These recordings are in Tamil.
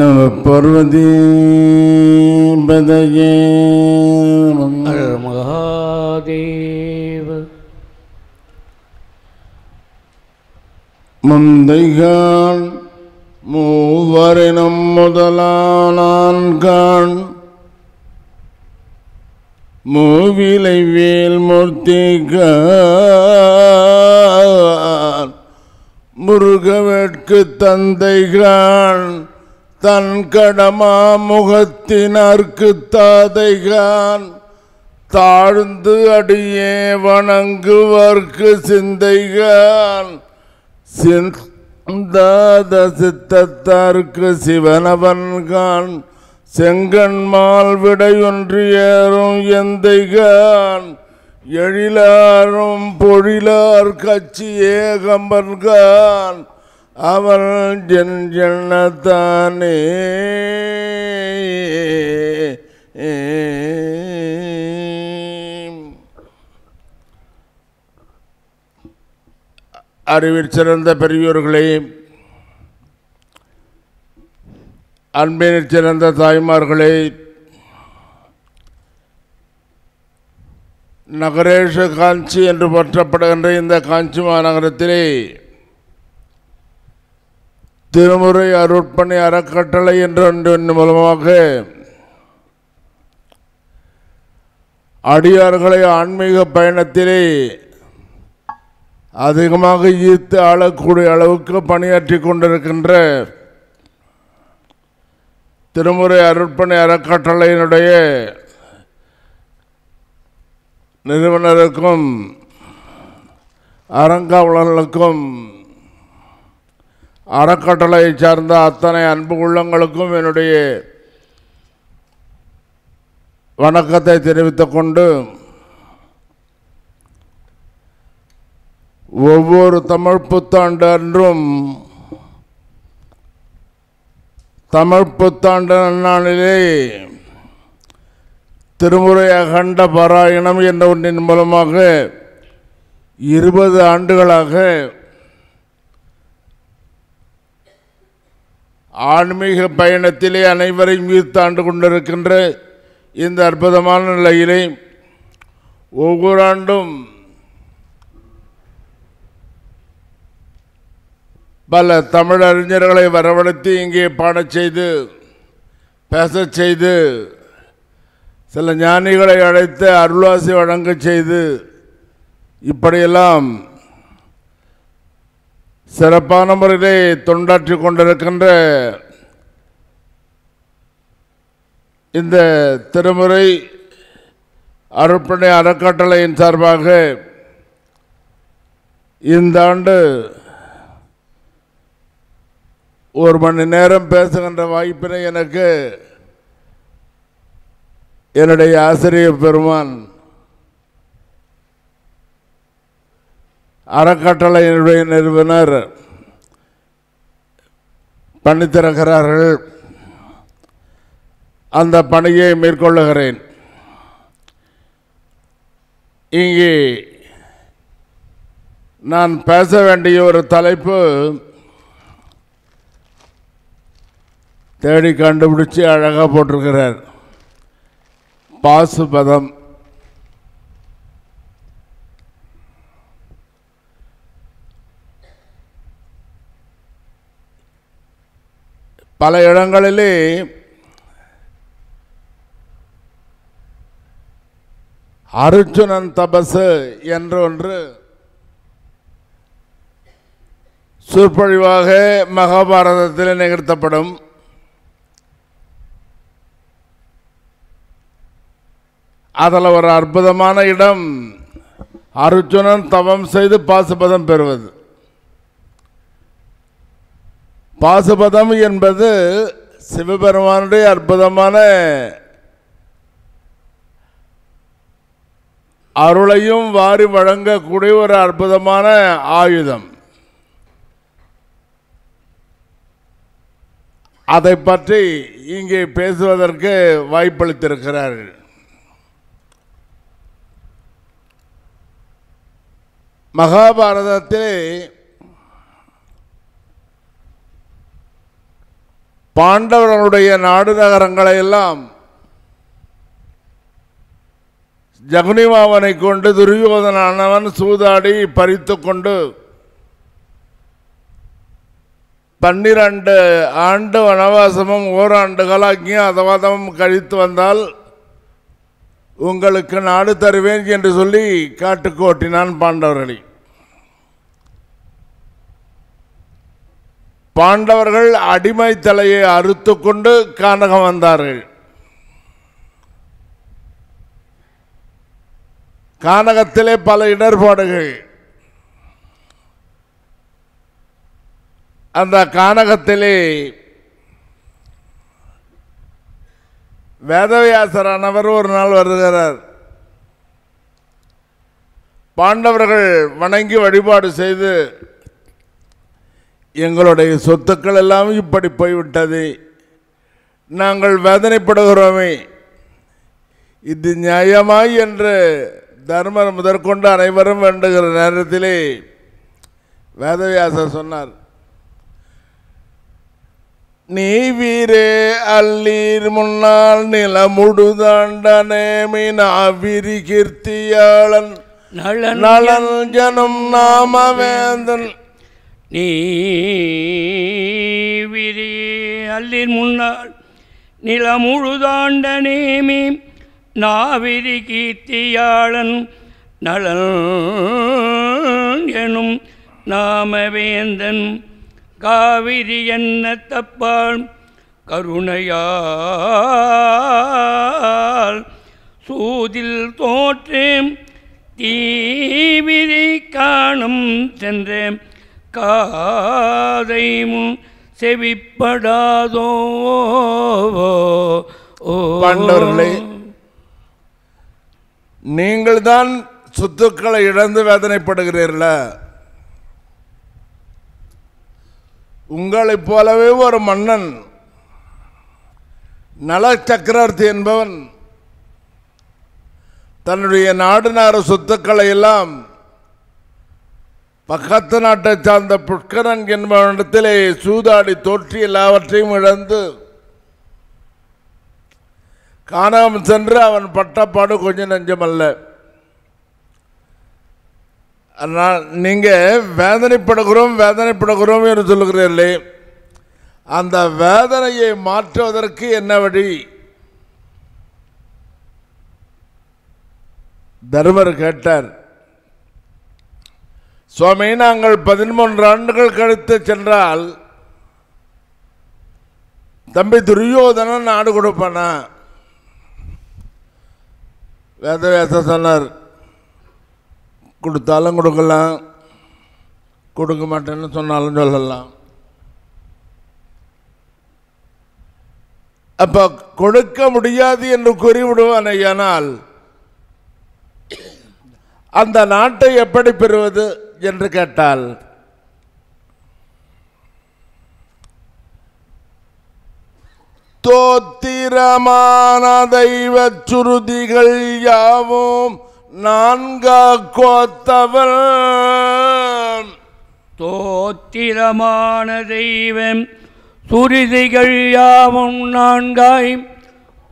नव பர்வதி மகாதேவ மந்தைகான் மூவரினம் முதலானான்கான் மூவிலை வேல் மூர்த்தி முருகவேட்கு தந்தைகான் தன் கடமா முகத்தினர்க்கு தாதைகான் தாழ்ந்து அடியே வணங்குவர்க்கு சிந்தைகான் சிந்தாத சித்தத்தார்க்கு சிவனவன்கான் செங்கண்மால் ஏறும் எந்தைகான் எழிலாரும் பொழிலார் கட்சி ஏகம்பன்கான் அவர் ஜன் அறிவில் சிறந்த பெரியோர்களே அன்பின் சிறந்த தாய்மார்களே நகரேஷ காஞ்சி என்று பற்றப்படுகின்ற இந்த காஞ்சி மாநகரத்திலே திருமுறை அருட்பணி அறக்கட்டளை என்ற ஒன்றின் மூலமாக அடியார்களை ஆன்மீக பயணத்திலே அதிகமாக ஈர்த்து ஆளக்கூடிய அளவுக்கு பணியாற்றி கொண்டிருக்கின்ற திருமுறை அருட்பணி அறக்கட்டளையினுடைய நிறுவனருக்கும் அறங்காவலர்களுக்கும் அறக்கட்டளை சார்ந்த அத்தனை அன்பு உள்ளங்களுக்கும் என்னுடைய வணக்கத்தை தெரிவித்துக் கொண்டு ஒவ்வொரு தமிழ் புத்தாண்டு அன்றும் தமிழ் புத்தாண்டு நன்னாளிலே திருமுறை அகண்ட பாராயணம் என்ற ஒன்றின் மூலமாக இருபது ஆண்டுகளாக ஆன்மீக பயணத்திலே அனைவரையும் ஈர்த்தாண்டு கொண்டிருக்கின்ற இந்த அற்புதமான நிலையிலே ஒவ்வொரு ஆண்டும் பல தமிழ் அறிஞர்களை வரவழைத்து இங்கே பாடச் செய்து பேசச் செய்து சில ஞானிகளை அழைத்து அருள்வாசி வழங்கச் செய்து இப்படியெல்லாம் சிறப்பான முறையிலே தொண்டாற்றி கொண்டிருக்கின்ற இந்த திருமுறை அருப்பணை அறக்கட்டளையின் சார்பாக இந்த ஆண்டு ஒரு மணி நேரம் பேசுகின்ற வாய்ப்பினை எனக்கு என்னுடைய ஆசிரியர் பெருமான் அறக்கட்டளையினுடைய நிறுவனர் திறக்கிறார்கள் அந்த பணியை மேற்கொள்ளுகிறேன் இங்கே நான் பேச வேண்டிய ஒரு தலைப்பு தேடி கண்டுபிடிச்சு அழகாக போட்டிருக்கிறார் பாசுபதம் பல இடங்களிலே அர்ஜுனன் தபசு என்ற ஒன்று சொற்பொழிவாக மகாபாரதத்தில் நிகழ்த்தப்படும் அதில் ஒரு அற்புதமான இடம் அர்ஜுனன் தவம் செய்து பாசுபதம் பெறுவது பாசுபதம் என்பது சிவபெருமானுடைய அற்புதமான அருளையும் வாரி வழங்கக்கூடிய ஒரு அற்புதமான ஆயுதம் அதை பற்றி இங்கே பேசுவதற்கு வாய்ப்பளித்திருக்கிறார்கள் மகாபாரதத்தில் பாண்டவர்களுடைய நாடு நகரங்களை எல்லாம் ஜகுனிமாவனை கொண்டு துரியோதனானவன் சூதாடி பறித்து கொண்டு பன்னிரண்டு ஆண்டு வனவாசமும் ஓராண்டுகள் அதவாதமும் கழித்து வந்தால் உங்களுக்கு நாடு தருவேன் என்று சொல்லி காட்டுக்கு ஓட்டினான் பாண்டவர்களை பாண்டவர்கள் அடிமை தலையை அறுத்து கொண்டு கானகம் வந்தார்கள் கானகத்திலே பல இடர்பாடுகள் அந்த கானகத்திலே வேதவியாசரானவர் ஒரு நாள் வருகிறார் பாண்டவர்கள் வணங்கி வழிபாடு செய்து எங்களுடைய சொத்துக்கள் எல்லாம் இப்படி போய்விட்டது நாங்கள் வேதனைப்படுகிறோமே இது நியாயமாய் என்று தர்மர் முதற்கொண்டு அனைவரும் வேண்டுகிற நேரத்திலே வேதவியாசர் சொன்னார் நீ வீரே அள்ளீர் முன்னால் நிலமுடுதாண்டனே மீனாவிரி கீர்த்தியாளன் நலன் ஜனம் நாம வேந்தன் நீ விரி அல்லின் முன்னால் நிலமுழுதாண்ட நேமி நாவிரி கீர்த்தியாளன் நலன் எனும் நாமவேந்தன் காவிரி என்ன தப்பாள் கருணையால் சூதில் தோற்றேன் தீவிரி காணும் சென்றேன் காதையும் செவிப்படாதோ பாண்டவர்களே நீங்கள் தான் சொத்துக்களை இழந்து வேதனைப்படுகிறீர்கள உங்களைப் போலவே ஒரு மன்னன் நல சக்கரவர்த்தி என்பவன் தன்னுடைய நாடுநாறு சொத்துக்களை எல்லாம் பக்கத்து நாட்டை சார்ந்த புஷ்கரன் என்பவனிடத்திலே சூதாடி தோற்றி எல்லாவற்றையும் இழந்து காணாமல் சென்று அவன் பட்டப்பாடு கொஞ்சம் நெஞ்சமல்ல அல்ல நீங்கள் வேதனைப்படுகிறோம் வேதனைப்படுகிறோம் என்று சொல்லுகிறீர்களே அந்த வேதனையை மாற்றுவதற்கு என்ன வழி தர்மர் கேட்டார் சுவாமி நாங்கள் பதிமூன்று ஆண்டுகள் கழித்து சென்றால் தம்பி துரியோதனன் நாடு கொடுப்பானா வேத சொன்னார் கொடுத்தாலும் கொடுக்கலாம் கொடுக்க மாட்டேன்னு சொன்னாலும் சொல்லலாம் அப்போ கொடுக்க முடியாது என்று கூறிவிடுவானேயானால் அந்த நாட்டை எப்படி பெறுவது என்று கேட்டால் தோத்திரமான தெய்வ சுருதிகள் யாவும் நான்கா கோத்தவன் தோத்திரமான தெய்வம் சுருதிகள் யாவும் நான்காய்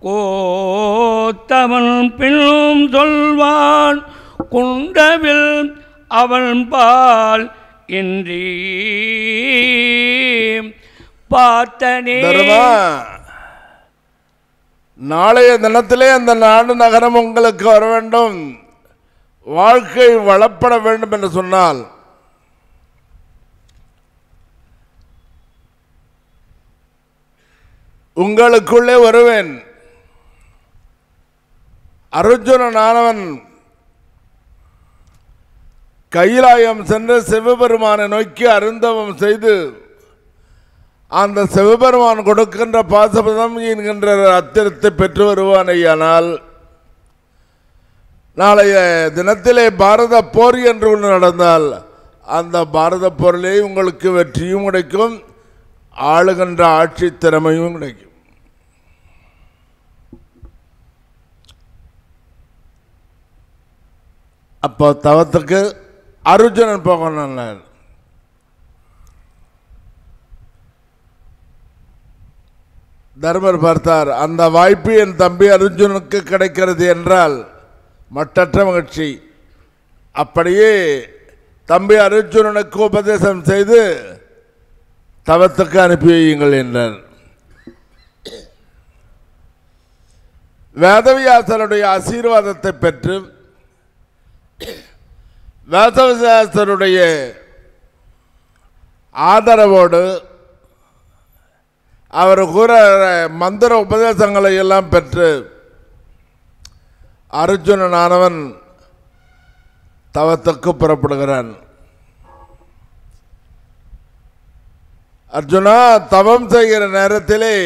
கோத்தவன் பின்னும் சொல்வான் குண்டவில் அவன் பால் இன்றி பார்த்தனே நாளைய தினத்திலே அந்த நாடு நகரம் உங்களுக்கு வர வேண்டும் வாழ்க்கை வளப்பட வேண்டும் என்று சொன்னால் உங்களுக்குள்ளே வருவேன் ஆனவன் கைலாயம் சென்ற சிவபெருமானை நோக்கி அருந்தவம் செய்து அந்த சிவபெருமான் கொடுக்கின்ற பாசபதம் என்கின்ற அத்திரத்தை பெற்று வருவானையானால் நாளைய தினத்திலே பாரத போர் என்று ஒன்று நடந்தால் அந்த பாரத போரிலே உங்களுக்கு வெற்றியும் கிடைக்கும் ஆளுகின்ற ஆட்சி திறமையும் கிடைக்கும் அப்போ தவத்துக்கு அர்ஜுனன் போகணும் தர்மர் பார்த்தார் அந்த வாய்ப்பு என் தம்பி அர்ஜுனனுக்கு கிடைக்கிறது என்றால் மற்றற்ற மகிழ்ச்சி அப்படியே தம்பி அர்ஜுனனுக்கு உபதேசம் செய்து தவத்துக்கு அனுப்பி வையுங்கள் என்றார் வேதவியாசனுடைய ஆசீர்வாதத்தை பெற்று வேதவசாஸ்தருடைய ஆதரவோடு அவர் கூற மந்திர உபதேசங்களை எல்லாம் பெற்று ஆனவன் தவத்துக்கு புறப்படுகிறான் அர்ஜுனா தவம் செய்கிற நேரத்திலே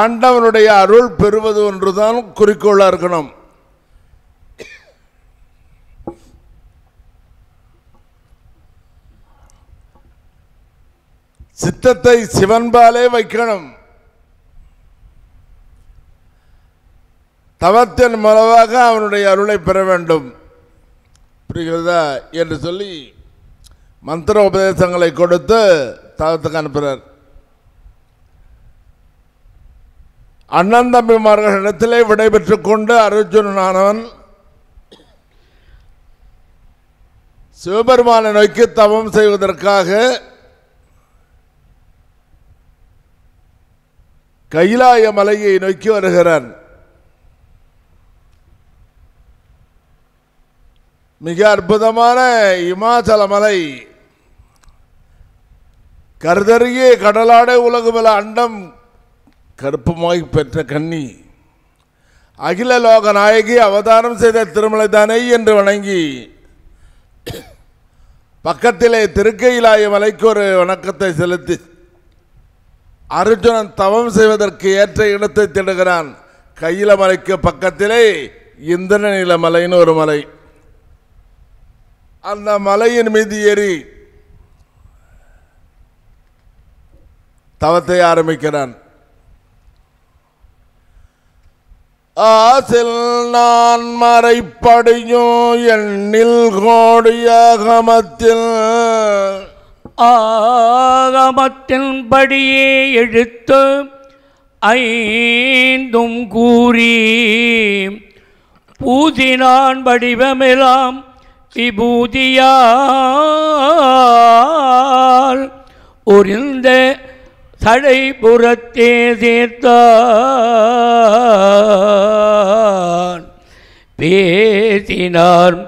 ஆண்டவனுடைய அருள் பெறுவது ஒன்றுதான் குறிக்கோளாக இருக்கணும் சித்தத்தை சிவன்பாலே வைக்கணும் தவத்தின் மூலமாக அவனுடைய அருளை பெற வேண்டும் புரிகிறதா என்று சொல்லி மந்திர உபதேசங்களை கொடுத்து தவத்துக்கு அனுப்புகிறார் அண்ணன் தம்பிமார்களிடத்திலே விடைபெற்று கொண்டு ஆனவன் சிவபெருமானை நோக்கி தவம் செய்வதற்காக கைலாய மலையை நோக்கி வருகிறான் மிக அற்புதமான இமாச்சல மலை கருதறியே கடலாடை உலகுமல அண்டம் கருப்புமாய் பெற்ற கன்னி அகில லோக நாயகி அவதாரம் செய்த திருமலை தானே என்று வணங்கி பக்கத்திலே திருக்கையிலாய மலைக்கு ஒரு வணக்கத்தை செலுத்தி அர்ஜுனன் தவம் செய்வதற்கு ஏற்ற இடத்தை தேடுகிறான் கையில மலைக்கு பக்கத்திலே நில மலைன்னு ஒரு மலை அந்த மலையின் மீது ஏறி தவத்தை ஆரம்பிக்கிறான் ஆசில் நான் மறைப்படியும் எண்ணில் கோடியாக மத்தில் ஆகமத்தின்படியே எழுத்து ஐந்தும் கூறி பூதினான் வடிவமெலாம் விபூதியால் ஒரிந்த தடைபுறத்தே சேர்த்தான் பேசினார்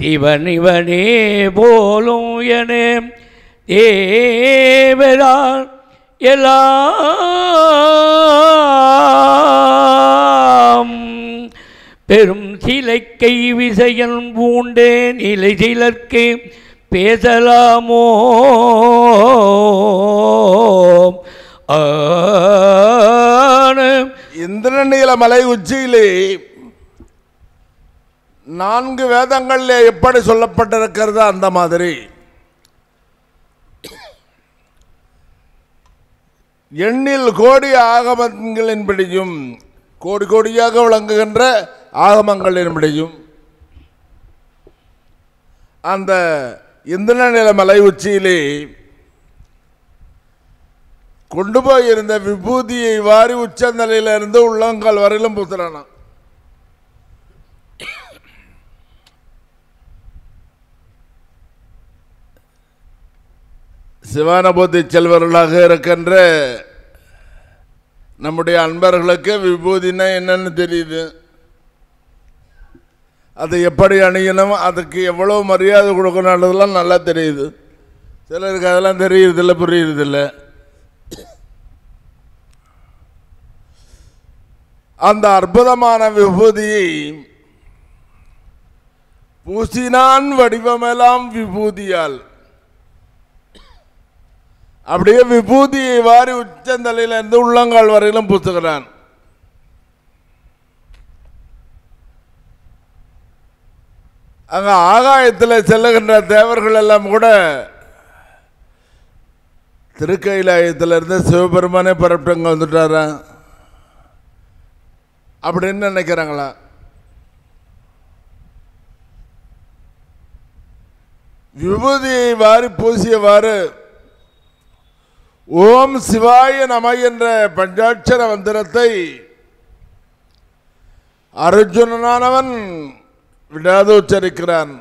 சிவன் இவனே போலும் என தேவரால் எல்லாம் பெரும் சிலைக்கை விசையன் பூண்டே நிலை சிலர்க்கு பேசலாமோ இந்திரநீல மலை உச்சியிலே நான்கு வேதங்களில் எப்படி சொல்லப்பட்டிருக்கிறது அந்த மாதிரி எண்ணில் கோடி ஆகமங்களின்படியும் கோடி கோடியாக விளங்குகின்ற ஆகமங்களின்படியும் அந்த நில மலை உச்சியிலே கொண்டு போயிருந்த விபூதியை வாரி உச்ச நிலையிலிருந்து உள்ளங்கால் வரையிலும் பூசுறானான் சிவானபூதி செல்வர்களாக இருக்கின்ற நம்முடைய அன்பர்களுக்கு விபூதினா என்னன்னு தெரியுது அதை எப்படி அணியணும் அதுக்கு எவ்வளோ மரியாதை கொடுக்கணுன்றதெல்லாம் நல்லா தெரியுது சிலருக்கு அதெல்லாம் தெரியறதில்ல புரியறதில்ல அந்த அற்புதமான விபூதியை பூசினான் வடிவமெல்லாம் விபூதியால் அப்படியே விபூதியை வாரி இருந்து உள்ளங்கால் வரையிலும் பூசுகிறான் அங்கே ஆகாயத்தில் செல்லுகின்ற தேவர்கள் எல்லாம் கூட திருக்கைலாயத்திலிருந்து சிவபெருமானே பரப்பிட்டு வந்துட்டார அப்படின்னு நினைக்கிறாங்களா விபூதியை வாரி பூசியவாறு ஓம் சிவாய நம என்ற பஞ்சாட்சர மந்திரத்தை அர்ஜுனனானவன் விடாது உச்சரிக்கிறான்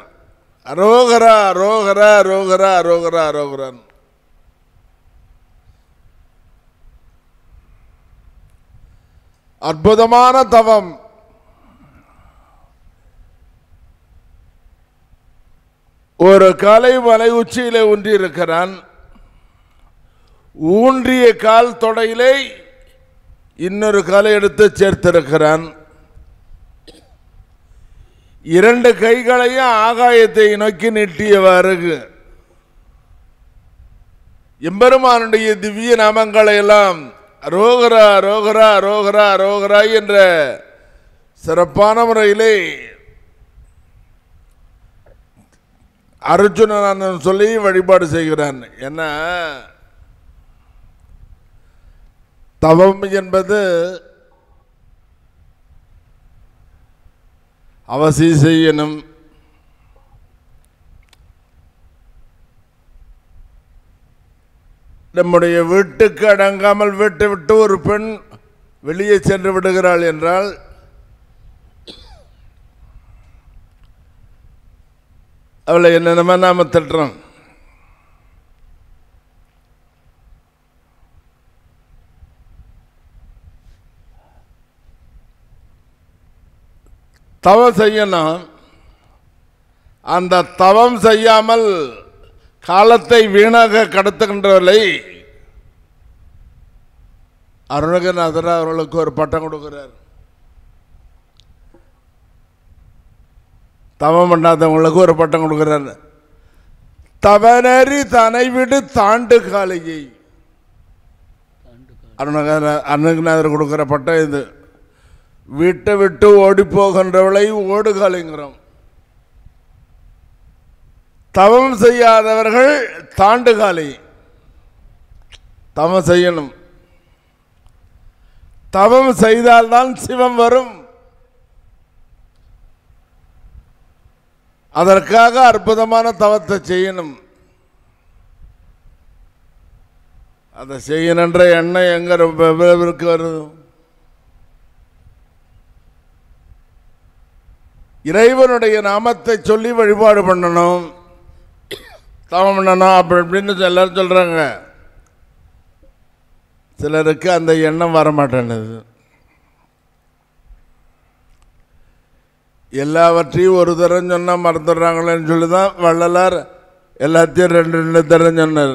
அரோகரா அரோகரா அரோகரா அரோகரா அரோகரான் அற்புதமான தவம் ஒரு கலை மலை உச்சியிலே ஒன்றியிருக்கிறான் ஊன்றிய கால் தொடையிலே இன்னொரு காலை எடுத்து சேர்த்திருக்கிறான் இரண்டு கைகளையும் ஆகாயத்தை நோக்கி நீட்டியவாறு எம்பெருமானுடைய திவ்ய நாமங்களை எல்லாம் ரோகரா ரோகரா ரோகரா ரோகரா என்ற சிறப்பான முறையிலே அர்ஜுனன் சொல்லி வழிபாடு செய்கிறான் என்ன தவம் என்பது அவசி செய்யணும் நம்முடைய வீட்டுக்கு அடங்காமல் வீட்டை விட்டு ஒரு பெண் வெளியே சென்று விடுகிறாள் என்றால் அவளை என்னென்னமோ நாம் திட்டுறோம் தவம் செய்யணும் அந்த தவம் செய்யாமல் காலத்தை வீணாக கடத்துகின்றவர்களை அருணகநாதர் அவர்களுக்கு ஒரு பட்டம் கொடுக்கிறார் தவம் பண்ணாதவங்களுக்கு ஒரு பட்டம் கொடுக்குறாரு தவனறி தனை விடு தாண்டு காலிகை அருணகநாதர் கொடுக்குற பட்டம் இது வீட்டை விட்டு ஓடி போகின்றவளை ஓடுகாலிங்கிறோம் தவம் செய்யாதவர்கள் தாண்டுகாலை தவம் செய்யணும் தவம் செய்தால்தான் சிவம் வரும் அதற்காக அற்புதமான தவத்தை செய்யணும் அதை செய்யணுன்ற எண்ணம் எங்கே ரொம்ப வருது இறைவனுடைய நாமத்தை சொல்லி வழிபாடு பண்ணணும் தவம் பண்ணணும் அப்படி இப்படின்னு எல்லாரும் சொல்கிறாங்க சிலருக்கு அந்த எண்ணம் வர மாட்டேன்னுது எல்லாவற்றையும் ஒரு தரம் சொன்னால் மறந்துடுறாங்களேன்னு சொல்லி தான் வள்ளலார் எல்லாத்தையும் ரெண்டு ரெண்டு தரம் சொன்னார்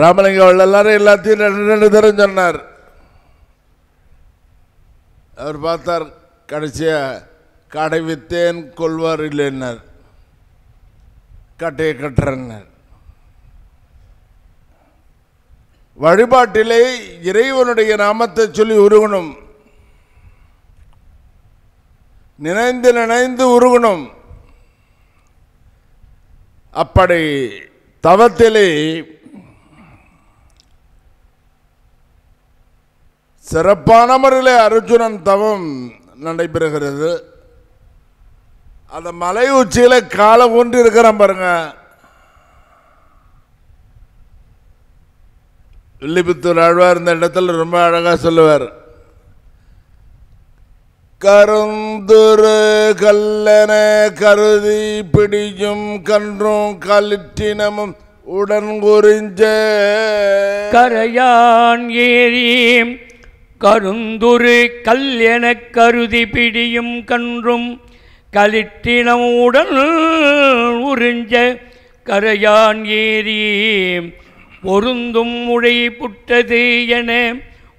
ராமலிங்க எல்லாரும் எல்லாத்தையும் ரெண்டு ரெண்டு தரம் சொன்னார் அவர் பார்த்தார் கடைசியாக கடை வித்தேன் கொள்வார் இல்லைன்னார் கட்டையை கட்டுறன்னார் வழிபாட்டிலே இறைவனுடைய நாமத்தை சொல்லி உருகணும் நினைந்து நினைந்து உருகணும் அப்படி தவத்திலே சிறப்பான முறையில் அர்ஜுனன் தவம் நடைபெறுகிறது அந்த மலை உச்சியில் காலம் ஒன்று இருக்கிறான் பாருங்க வில்லிபுத்தூர் ஆழ்வார் இந்த இடத்துல ரொம்ப அழகாக சொல்லுவார் கருந்துரு கல்லன கருதி பிடியும் கன்றும் கலிற்றினமும் உடன் குறிஞ்ச கரையான் ஏறீம் கருந்துரு கல் எனக் கருதி பிடியும் கன்றும் கலிற்றினமுடன் உறிஞ்ச கரையான் ஏறி பொருந்தும் முழை புட்டது என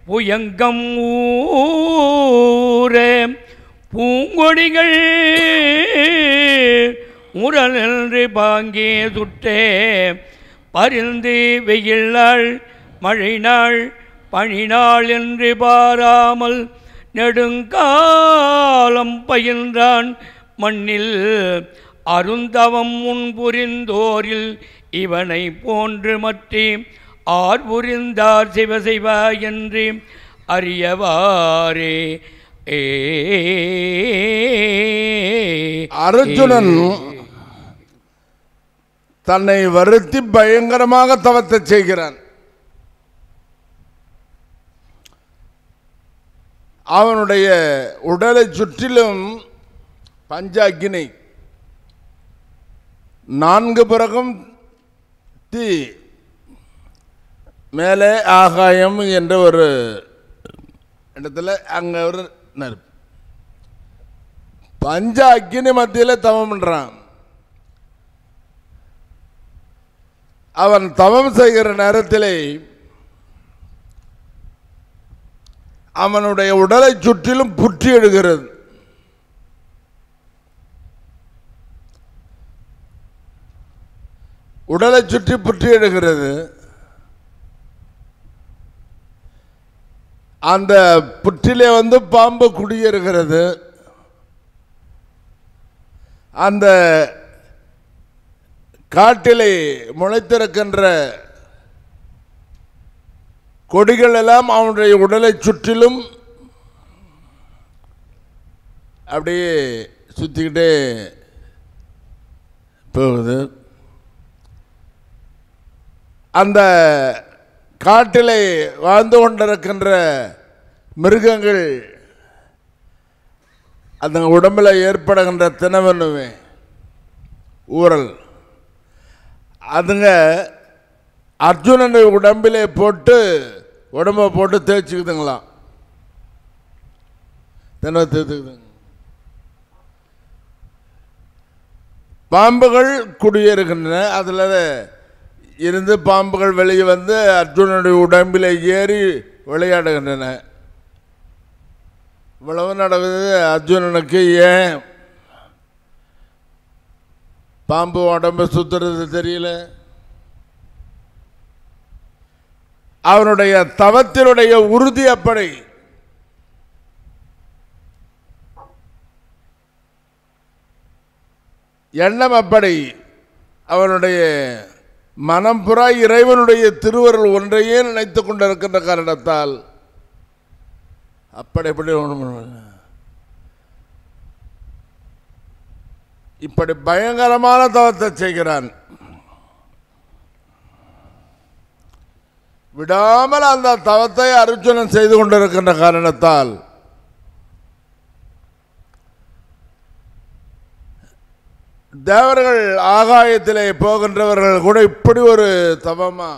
புயங்கம் ஊர பூங்கொடிகள் முரலன்று பாங்கே சுட்டே பரிந்து வெயில் நாள் மழை நாள் பணினாள் என்று பாராமல் நெடுங்காலம் பயின்றான் மண்ணில் அருந்தவம் முன்புரிந்தோரில் இவனை போன்று மற்றி ஆர் புரிந்தார் சிவசிவா என்று அறியவாரே ஏ அர்ஜுனன் தன்னை வருத்தி பயங்கரமாக தவத்தை செய்கிறான் அவனுடைய உடலை சுற்றிலும் பஞ்ச நான்கு பிறகும் தீ மேலே ஆகாயம் என்ற ஒரு இடத்துல அங்கே ஒரு நெருப்பு பஞ்ச அக்னி மத்தியில் தவம் பண்ணுறான் அவன் தவம் செய்கிற நேரத்தில் அவனுடைய உடலை சுற்றிலும் புற்றி எடுகிறது உடலை சுற்றி புற்றி எடுகிறது அந்த புற்றிலே வந்து பாம்பு குடியேறுகிறது அந்த காட்டிலே முளைத்திருக்கின்ற கொடிகள் எல்லாம் அவனுடைய உடலை சுற்றிலும் அப்படியே சுற்றிக்கிட்டே போகுது அந்த காட்டிலே வாழ்ந்து கொண்டிருக்கின்ற மிருகங்கள் அந்த உடம்பில் ஏற்படுகின்ற தினவனுமே ஊரல் அதுங்க அர்ஜுனனை உடம்பிலே போட்டு உடம்ப போட்டு தேய்ச்சிக்குதுங்களாம் தென்னை தேய்ச்சிக்குதுங்க பாம்புகள் குடியேறுகின்றன அதில் இருந்து பாம்புகள் வெளியே வந்து அர்ஜுனனுடைய உடம்பில் ஏறி விளையாடுகின்றன இவ்வளவு நடக்குது அர்ஜுனனுக்கு ஏன் பாம்பு உடம்பு சுத்துறது தெரியல அவனுடைய தவத்தினுடைய உறுதி அப்படி எண்ணம் அப்படி அவனுடைய மனம் புறா இறைவனுடைய திருவருள் ஒன்றையே நினைத்துக் கொண்டிருக்கின்ற காரணத்தால் அப்படி எப்படி இப்படி பயங்கரமான தவத்தை செய்கிறான் விடாமல் அந்த தவத்தை அர்ஜுனன் செய்து கொண்டிருக்கின்ற காரணத்தால் தேவர்கள் ஆகாயத்திலே போகின்றவர்கள் கூட இப்படி ஒரு தவமா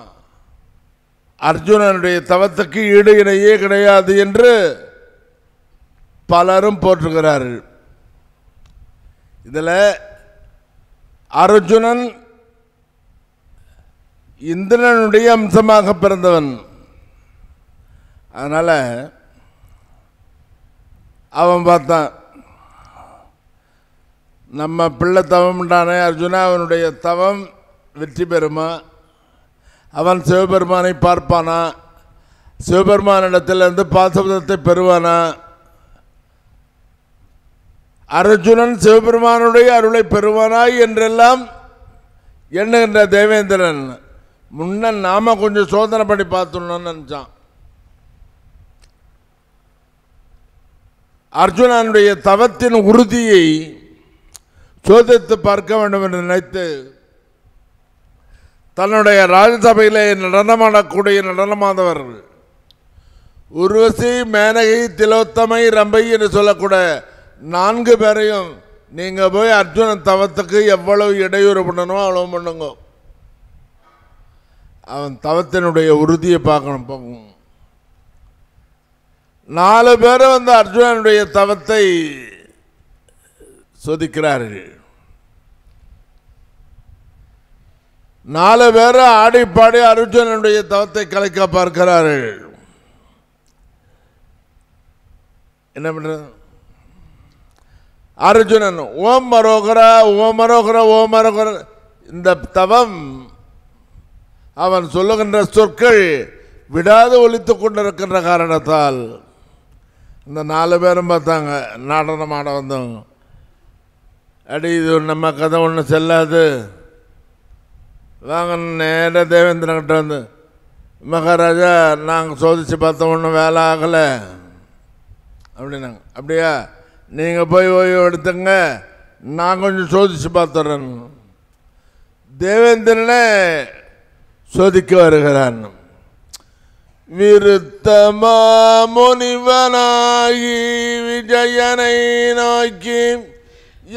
அர்ஜுனனுடைய தவத்துக்கு ஈடு இணையே கிடையாது என்று பலரும் போற்றுகிறார்கள் இதில் அர்ஜுனன் இந்திரனுடைய அம்சமாக பிறந்தவன் அதனால் அவன் பார்த்தான் நம்ம பிள்ளை தவம்ண்டானே அர்ஜுனா அவனுடைய தவம் வெற்றி பெறுமா அவன் சிவபெருமானை பார்ப்பானா சிவபெருமானிடத்திலிருந்து பாசபதத்தை பெறுவானா அர்ஜுனன் சிவபெருமானுடைய அருளை பெறுவானா என்றெல்லாம் எண்ணுகின்ற தேவேந்திரன் முன்ன நாம் கொஞ்சம் சோதனை பண்ணி பார்த்துடணும்னு நினச்சான் அர்ஜுனனுடைய தவத்தின் உறுதியை சோதித்து பார்க்க வேண்டும் என்று நினைத்து தன்னுடைய ராஜசபையில் நடனமாடக்கூடிய நடனமாதவர் உருவசி மேனகை திலோத்தமை ரம்பை என்று சொல்லக்கூட நான்கு பேரையும் நீங்கள் போய் அர்ஜுனன் தவத்துக்கு எவ்வளவு இடையூறு பண்ணணுமோ அவ்வளோ பண்ணுங்க அவன் தவத்தினுடைய உறுதியை பார்க்கணும் பார்க்கணும் நாலு பேரும் வந்து அர்ஜுனனுடைய தவத்தை சோதிக்கிறார்கள் நாலு பேரை ஆடிப்பாடி அர்ஜுனனுடைய தவத்தை கலைக்க பார்க்கிறார்கள் என்ன பண்ணுறது அர்ஜுனன் ஓம் மரோகரா ஓம் மரோகரா ஓம் மரோகரா இந்த தவம் அவன் சொல்லுகின்ற சொற்கள் விடாது ஒழித்து கொண்டிருக்கின்ற காரணத்தால் இந்த நாலு பேரும் பார்த்தாங்க நாடனமாட வந்தவங்க அடி இது நம்ம கதை ஒன்றும் செல்லாது வாங்க நேராக தேவேந்திரங்கிட்ட வந்து மகாராஜா நாங்கள் சோதித்து பார்த்தோம் ஒன்றும் வேலை ஆகலை அப்படின்னாங்க அப்படியா நீங்கள் போய் ஓய்வு எடுத்துங்க நான் கொஞ்சம் சோதித்து பார்த்துறேன் தேவேந்திரனே சோதிக்க வருகிறான் விருத்தமா முனிவனாகி விஜயனை நோக்கி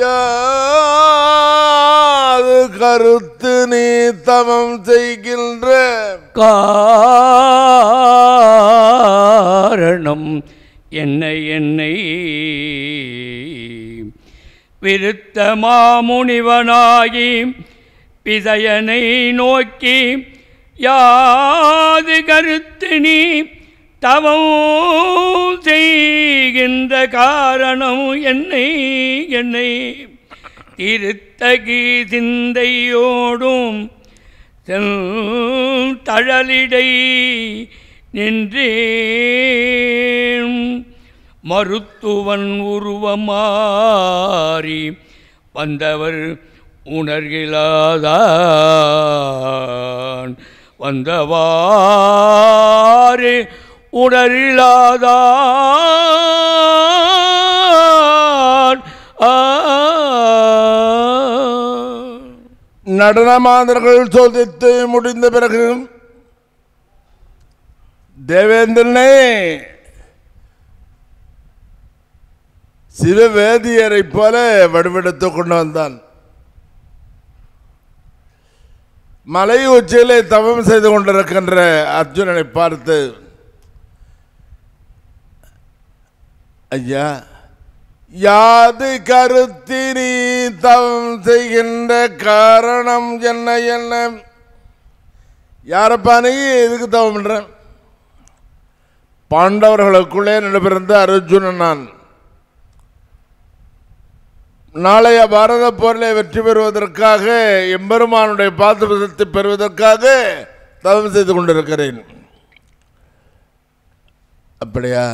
யாது கருத்து நீ தமம் செய்கின்ற காரணம் என்ன என்னை விருத்த மாமுனிவனாகி பிதையனை நோக்கி யாது கருத்து நீ தவம் செய்கின்ற காரணம் என்னை என்னை திருத்தகி சிந்தையோடும் தழலிடை நின்றேன் மருத்துவன் உருவமாறி வந்தவர் உணர்கிலாதான் வந்தவாறு உடலில்லாதான் நடனமாந்தர்கள் சோதித்து முடிந்த பிறகு தேவேந்திரனே சிவவேதியரை போல வடிவெடுத்துக் கொண்டு வந்தான் மலை உச்சியிலே தவம் செய்து கொண்டிருக்கின்ற அர்ஜுனனை பார்த்து ஐயா யாது நீ தவம் செய்கின்ற காரணம் என்ன என்ன யாரப்பா நீ எதுக்கு தவம் பண்ணுறேன் பாண்டவர்களுக்குள்ளே நடைபெறந்த அர்ஜுனன் நான் நாளைய பாரத போரில் வெற்றி பெறுவதற்காக எம்பெருமானுடைய பாத்திரத்தை பெறுவதற்காக தவம் செய்து கொண்டிருக்கிறேன் அப்படியா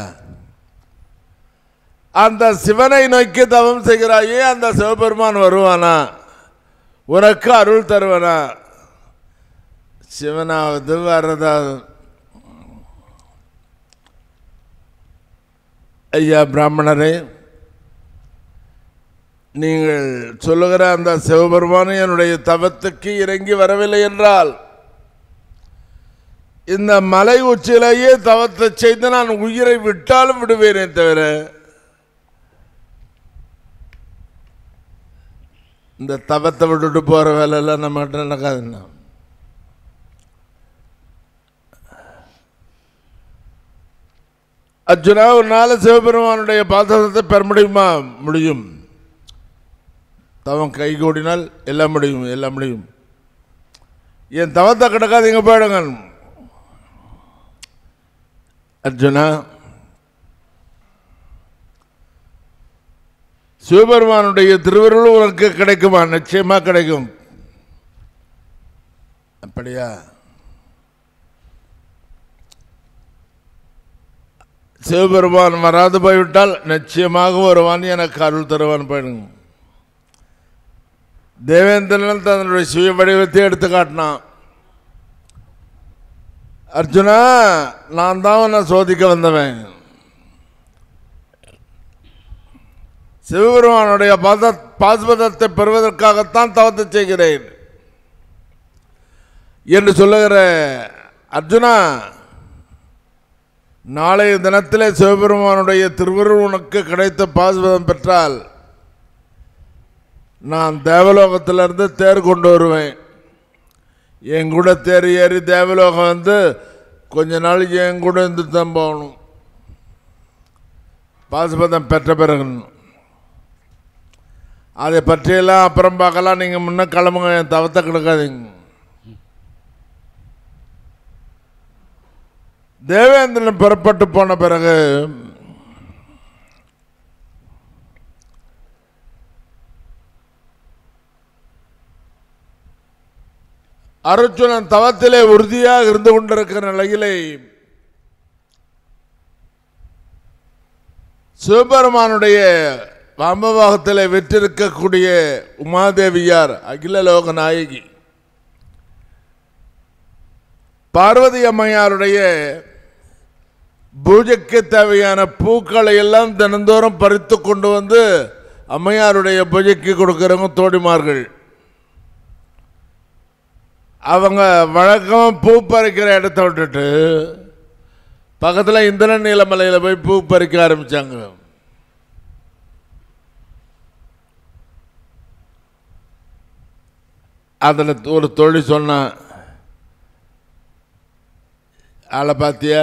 அந்த சிவனை நோக்கி தவம் செய்கிறாயே அந்த சிவபெருமான் வருவானா உனக்கு அருள் தருவனா சிவனாவது வரதா ஐயா பிராமணரே நீங்கள் சொல்லுகிற அந்த சிவபெருமானும் என்னுடைய தவத்துக்கு இறங்கி வரவில்லை என்றால் இந்த மலை உச்சியிலேயே தவத்தை செய்து நான் உயிரை விட்டாலும் விடுவேனே தவிர இந்த தவத்தை விட்டுட்டு போகிற வேலையெல்லாம் நம்மகிட்ட நடக்காதுண்ணா அர்ஜுனா ஒரு நாள் சிவபெருமானுடைய பாத்திரத்தை பெற முடியுமா முடியும் தவம் கைகூடினால் எல்லாம் முடியும் எல்லாம் முடியும் என் தவத்தை இங்கே போயிடுங்க அர்ஜுனா சிவபெருமானுடைய திருவருள் உனக்கு கிடைக்குமா நிச்சயமாக கிடைக்கும் அப்படியா சிவபெருமான் வராது போய்விட்டால் நிச்சயமாக வருவான் எனக்கு அருள் தருவான் போயிடுங்க தேவேந்திரன் தன்னுடைய சுய வடிவத்தை எடுத்து காட்டினான் அர்ஜுனா நான் தான் உன்னை சோதிக்க வந்தவன் சிவபெருமானுடைய பத பாஸ்பதத்தை பெறுவதற்காகத்தான் தவத்தை செய்கிறேன் என்று சொல்லுகிற அர்ஜுனா நாளைய தினத்திலே சிவபெருமானுடைய திருவருள் உனக்கு கிடைத்த பாஸ்பதம் பெற்றால் நான் தேவலோகத்திலிருந்து தேர் கொண்டு வருவேன் என் கூட தேர் ஏறி தேவலோகம் வந்து கொஞ்ச நாளைக்கு என் கூட இருந்து தான் போகணும் பாசுபதம் பெற்ற பிறகுன்னு அதை பற்றியெல்லாம் அப்புறம் பார்க்கலாம் நீங்கள் முன்னே கிளம்புங்க என் தவத்தை கிடக்காதீங்க தேவேந்திரன் புறப்பட்டு போன பிறகு அருச்சுனன் தவத்திலே உறுதியாக இருந்து கொண்டிருக்கிற நிலையிலே சிவபெருமானுடைய வாமபாகத்தில் வெற்றிருக்கக்கூடிய உமாதேவியார் அகில லோக நாயகி பார்வதி அம்மையாருடைய பூஜைக்கு தேவையான பூக்களை எல்லாம் தினந்தோறும் பறித்து கொண்டு வந்து அம்மையாருடைய பூஜைக்கு கொடுக்கிறவங்க தோடிமார்கள் அவங்க வழக்கம் பூ பறிக்கிற இடத்த விட்டுட்டு பக்கத்தில் இந்திரன் நீலமலையில் போய் பூ பறிக்க ஆரம்பித்தாங்க அதில் ஒரு தொழில் சொன்னான் ஆளை பார்த்திய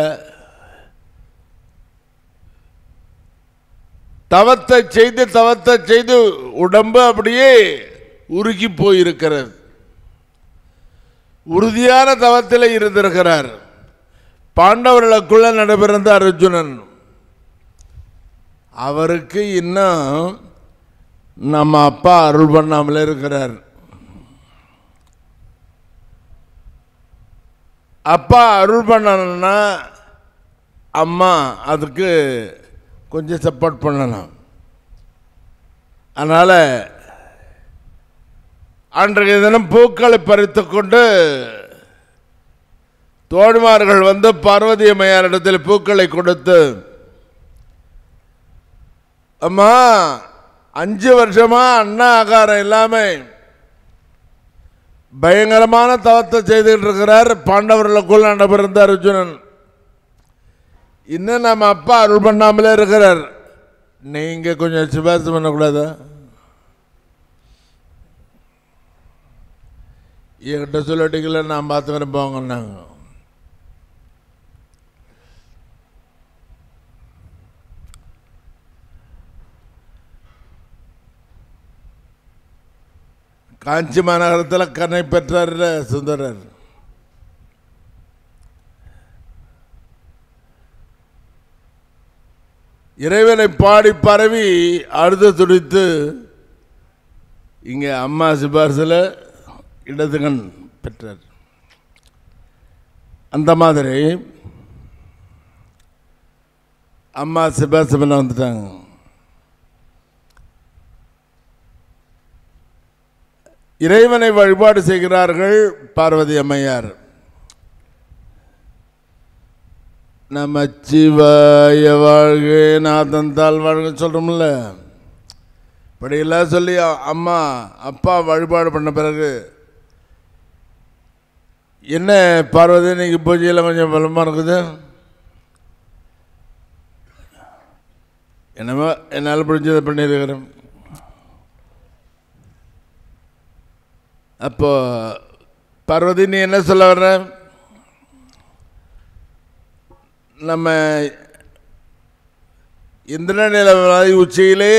தவத்தை செய்து தவத்தை செய்து உடம்பு அப்படியே உருகி போயிருக்கிறது உறுதியான தவத்தில் இருந்திருக்கிறார் பாண்டவர்களுக்குள்ள நடைபெறந்த அர்ஜுனன் அவருக்கு இன்னும் நம்ம அப்பா அருள் பண்ணாமலே இருக்கிறார் அப்பா அருள் பண்ணணும்னா அம்மா அதுக்கு கொஞ்சம் சப்போர்ட் பண்ணணும் அதனால் அன்றைய தினம் பூக்களை பறித்து கொண்டு தோழிமார்கள் வந்து பார்வதி அம்மையாரிடத்தில் பூக்களை கொடுத்து அம்மா அஞ்சு வருஷமா அண்ணா ஆகாரம் இல்லாமல் பயங்கரமான தவத்தை செய்துகிட்டு இருக்கிறார் பாண்டவர்களுக்குள் நடைபெற அர்ஜுனன் இன்னும் நம்ம அப்பா அருள் பண்ணாமலே இருக்கிறார் நீங்கள் கொஞ்சம் சிபாரிசு பண்ணக்கூடாதா என்கிட்ட சொல்லிட்டீங்கள நான் பார்த்துக்கிறேன் போங்கன்னாங்க காஞ்சி மாநகரத்தில் கண்ணை பெற்றார் சுந்தரர் இறைவனை பாடி பரவி அழுத துடித்து இங்கே அம்மா சிபாரிசில் இடதுகன் பெற்றார் அந்த மாதிரி அம்மா சிபாசிபனா வந்துட்டாங்க இறைவனை வழிபாடு செய்கிறார்கள் பார்வதி அம்மையார் நமச்சிவாய வாழ்க நாதன் தாழ் வாழ்க சொல்கிறோம்ல இப்படியெல்லாம் சொல்லி அம்மா அப்பா வழிபாடு பண்ண பிறகு என்ன பார்வதி இன்னைக்கு பூஜையில் கொஞ்சம் பலமாக இருக்குது என்னமோ என்னால் முடிஞ்சதை பண்ணியிருக்கிறேன் அப்போ பார்வதி நீ என்ன சொல்ல வர்ற நம்ம இந்திர நிலவராதி உச்சியிலே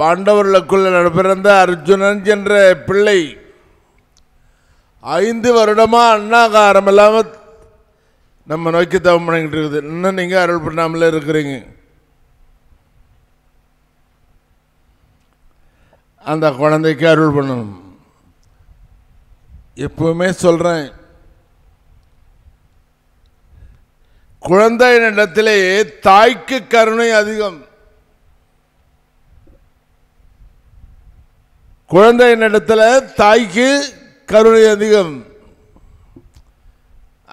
பாண்டவர்களுக்குள்ள நடைபெறந்த அர்ஜுனன் என்ற பிள்ளை ஐந்து வருடமாக அண்ணாகாரம் இல்லாமல் நம்ம நோக்கி தவம் பண்ணிக்கிட்டு இருக்குது இன்னும் நீங்கள் அருள் பண்ணாமலே இருக்கிறீங்க அந்த குழந்தைக்கு அருள் பண்ணணும் எப்பவுமே சொல்கிறேன் குழந்தையினிடத்திலே தாய்க்கு கருணை அதிகம் இடத்துல தாய்க்கு கருணை அதிகம்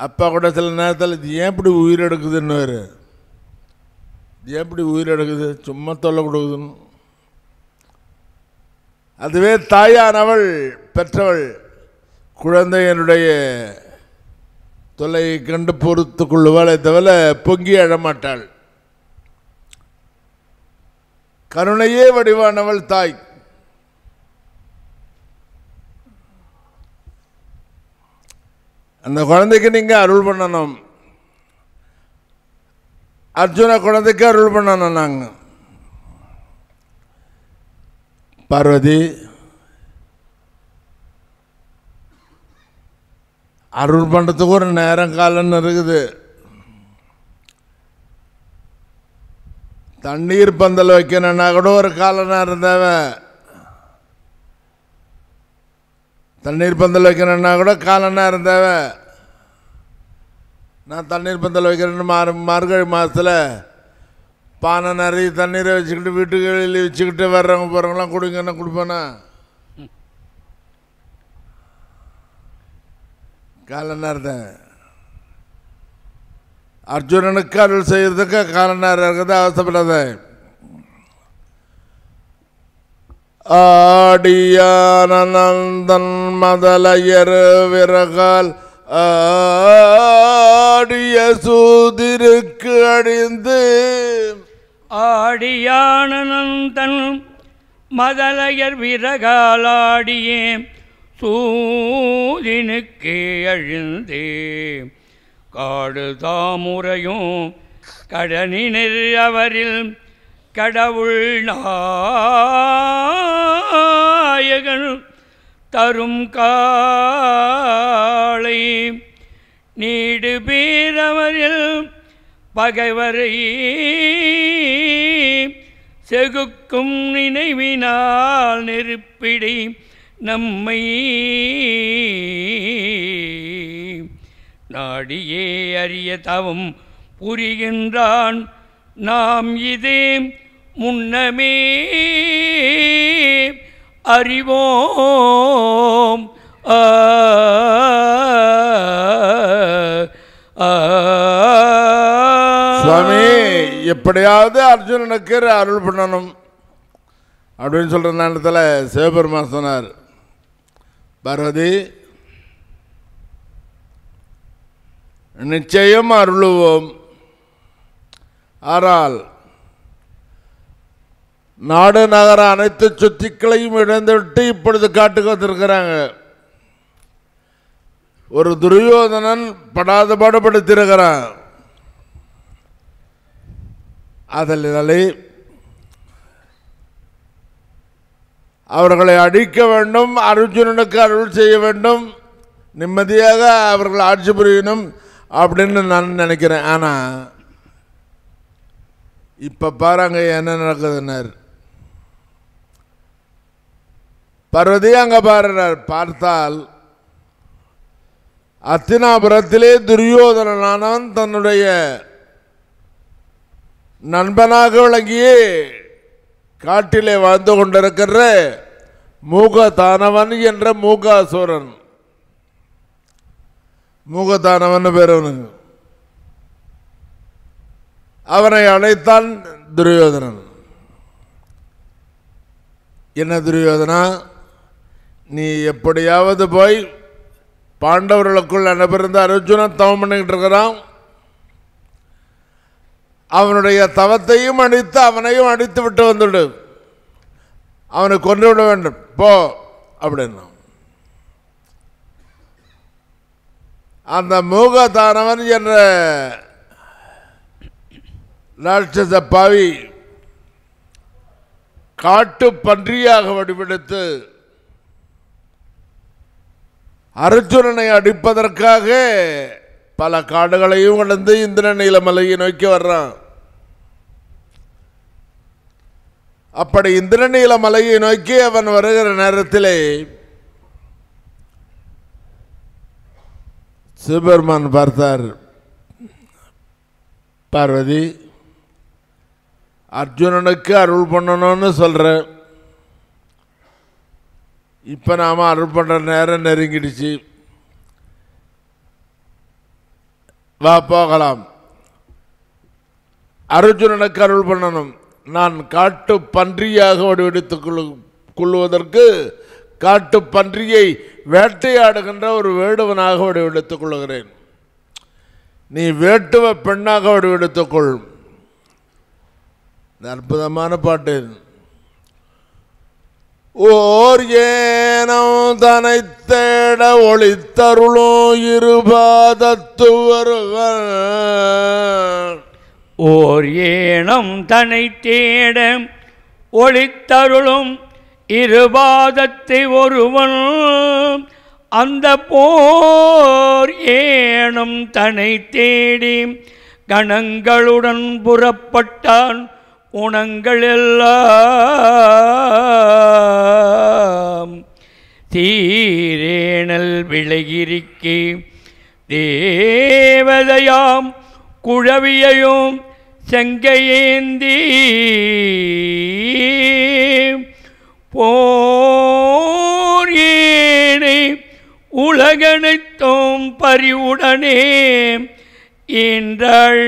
அப்பா கூட சில நேரத்தில் இது ஏன் இப்படி உயிர் எடுக்குதுன்னு இது ஏன் இப்படி உயிர் சும்மா தொல்லை கொடுக்குதுன்னு அதுவே தாயானவள் பெற்றவள் குழந்தையனுடைய தொல்லையை கண்டு பொறுத்து கொள்ளுவாளே தவிர பொங்கி அழமாட்டாள் கருணையே வடிவானவள் தாய் அந்த குழந்தைக்கு நீங்கள் அருள் பண்ணணும் அர்ஜுன குழந்தைக்கு அருள் பண்ணணும் நாங்கள் பார்வதி அருள் பண்ணுறதுக்கு ஒரு நேரம் காலம்னு இருக்குது தண்ணீர் பந்தல் வைக்கணுன்னா கூட ஒரு கால நேரம் தேவை தண்ணீர் பந்தல் வைக்கணும்னா கூட காலன்னாரம் தேவை நான் தண்ணீர் பந்தல் வைக்கிறேன்னு மாறு மார்கழி மாதத்தில் பானை நிறைய தண்ணீரை வச்சுக்கிட்டு வீட்டுக்கு வெளியில் வச்சுக்கிட்டு வர்றவங்க போகிறவங்களாம் என்ன கொடுப்பேனா காலன்னார் இருந்தேன் அர்ஜுனனுக்கு அருள் செய்கிறதுக்கு காலன்னார் இருக்கிறது அவசப்படாத ஆடியானந்தன் மதலையர் விறகால் ஆடிய சூதிருக்கு அடிந்து ஆடியானந்தன் மதலையர் விறகாலாடியே சூதினுக்கே அழிந்தே காடு தாமுறையும் கடனினர் அவரில் கடவுள் நாயகன் தரும் காளை நீடு பீரவரில் பகைவரை செகுக்கும் நினைவினால் நெருப்பிடை நம்மை நாடியே அறிய தவம் புரிகின்றான் நாம் இதே முன்னமே அறிவோம் சுவாமி எப்படியாவது அர்ஜுனனுக்கு அருள் பண்ணணும் அப்படின்னு சொல்கிற நேரத்தில் சிவபெருமா சொன்னார் பரதி நிச்சயம் அருளுவோம் ஆறால் நாடு நகர அனைத்து சொத்துக்களையும் இழந்துவிட்டு இப்பொழுது காட்டுக்கு வந்திருக்கிறாங்க ஒரு துரியோதனன் படாத பாடுபடுத்திருக்கிறான் அதனாலே அவர்களை அழிக்க வேண்டும் அர்ஜுனனுக்கு அருள் செய்ய வேண்டும் நிம்மதியாக அவர்கள் ஆட்சி புரியணும் அப்படின்னு நான் நினைக்கிறேன் ஆனால் இப்போ பாருங்க என்ன நடக்குதுன்னாரு பர்வதி அங்கே பார்த்தால் அத்தினாபுரத்திலே துரியோதனனானவன் தன்னுடைய நண்பனாக விளங்கிய காட்டிலே வாழ்ந்து கொண்டிருக்கிற மூகதானவன் என்ற மூகாசுரன் மூகதானவன் பேரவனுக்கு அவனை அழைத்தான் துரியோதனன் என்ன துரியோதனா நீ எப்படியாவது போய் பாண்டவர்களுக்குள் அனுப்பிருந்த அர்ஜுனன் தவம் பண்ணிக்கிட்டு இருக்கிறான் அவனுடைய தவத்தையும் அடித்து அவனையும் அடித்து விட்டு வந்துடு அவனை கொண்டு விட வேண்டும் போ அப்படின்னா அந்த மூகதானவன் என்ற ராட்சச பாவி காட்டு பன்றியாக வடிவெடுத்து அர்ஜுனனை அடிப்பதற்காக பல காடுகளையும் கடந்து இந்திர மலையை நோக்கி வர்றான் அப்படி இந்திரநீல மலையை நோக்கி அவன் வருகிற நேரத்திலே சிவபெருமான் பார்த்தார் பார்வதி அர்ஜுனனுக்கு அருள் பண்ணணும்னு சொல்கிறேன் இப்போ நாம் அருள் பண்ணுற நேரம் நெருங்கிடுச்சு வா போகலாம் அர்ஜுனனுக்கு அருள் பண்ணணும் நான் காட்டு பன்றியாக வடிவெடுத்துக் கொள்ளு கொள்வதற்கு காட்டு பன்றியை வேட்டையாடுகின்ற ஒரு வேடுவனாக வடிவெடுத்துக் கொள்கிறேன் நீ வேட்டுவ பெண்ணாக கொள் அற்புதமான பாட்டு ஓர் ஏனோ தனை தேட ஒளித்தருளோ இருபாதத்து வருவர் ஓர் ஏனம் தனை தேட ஒளித்தருளும் இருபாதத்தை ஒருவன் அந்த போர் ஏனும் தனை தேடி கணங்களுடன் புறப்பட்டான் உணங்கள் எல்லாம் தீரேனல் விளையிருக்கே தேவதையாம் குழவியையும் செங்கையேந்தி போனை உலகனைத்தோம் பறிவுடனே என்றாள்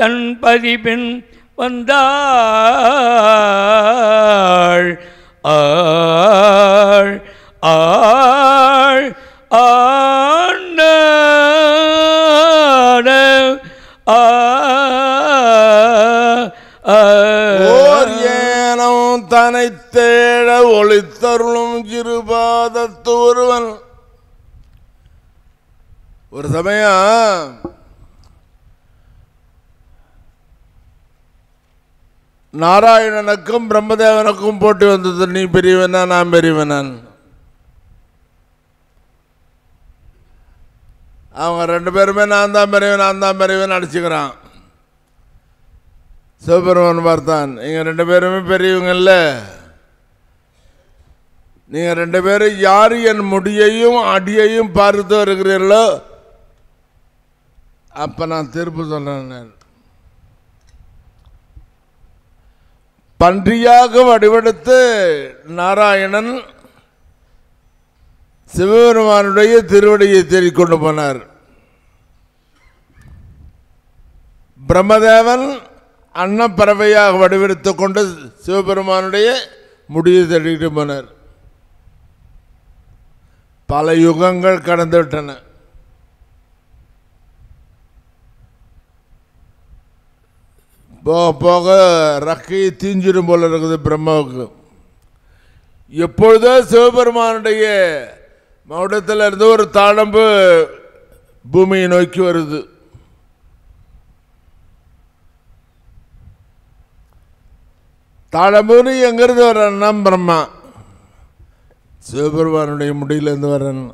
தன்பதிபின் வந்தாள் ஆள் ஆள் ஆண்ட ஏனம் தேட ஒளித்தருளும் சிறுபாதத்து ஒருவன் ஒரு சமயம் நாராயணனுக்கும் பிரம்மதேவனுக்கும் போட்டி வந்தது நீ பெரியவனா நான் பெரியவனன் அவங்க ரெண்டு பேருமே நான் தான் பெரியவன் நான் தான் பெரியவன் அடிச்சுக்கிறான் சிவபெருமான் பார்த்தான் நீங்கள் ரெண்டு பேருமே பெரியவங்க இல்லை நீங்கள் ரெண்டு பேரும் யார் என் முடியையும் அடியையும் பார்த்து வருகிறீர்களோ அப்போ நான் தீர்ப்பு சொல்கிறேன் பன்றியாக வடிவெடுத்து நாராயணன் சிவபெருமானுடைய திருவடியை தேடிக்கொண்டு போனார் பிரம்மதேவன் அன்னப்பறவையாக வடிவெடுத்துக் கொண்டு சிவபெருமானுடைய முடிவு தேடிட்டு போனார் பல யுகங்கள் கடந்துவிட்டன போக போக ரக்கை தீஞ்சிடும் போல இருக்குது பிரம்மாவுக்கு எப்பொழுதோ சிவபெருமானுடைய மாவட்டத்தில் இருந்து ஒரு தாழம்பு பூமியை நோக்கி வருது தாழம்புன்னு எங்கேருந்து வரேன்னா பிரம்மா சிவபெருமானுடைய முடியிலேருந்து வரேன்னு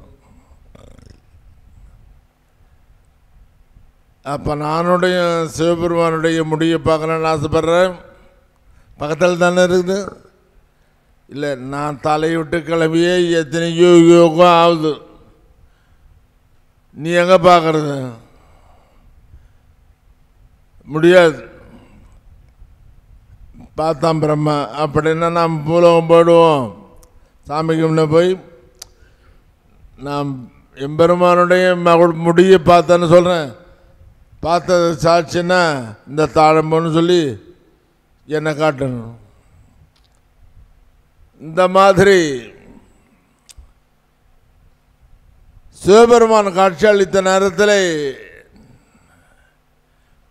அப்போ நானுடைய சிவபெருமானுடைய முடியை பார்க்கணுன்னு ஆசைப்பட்றேன் பக்கத்தில் தானே இருக்குது இல்லை நான் தலையிட்டு கிளம்பியே எத்தனையோ யோகம் ஆகுது நீ எங்கே பார்க்குறது முடியாது பார்த்தான் பிரம்மா அப்படின்னா நாம் பூலகம் போடுவோம் சாமி கும்பிட போய் நாம் எம்பெருமானுடைய மகள் முடியை பார்த்தேன்னு சொல்கிறேன் பார்த்தது சாட்சின்னா இந்த தாழம்புன்னு சொல்லி என்னை காட்டணும் இந்த மாதிரி சிவபெருமான் காட்சி அளித்த நேரத்தில்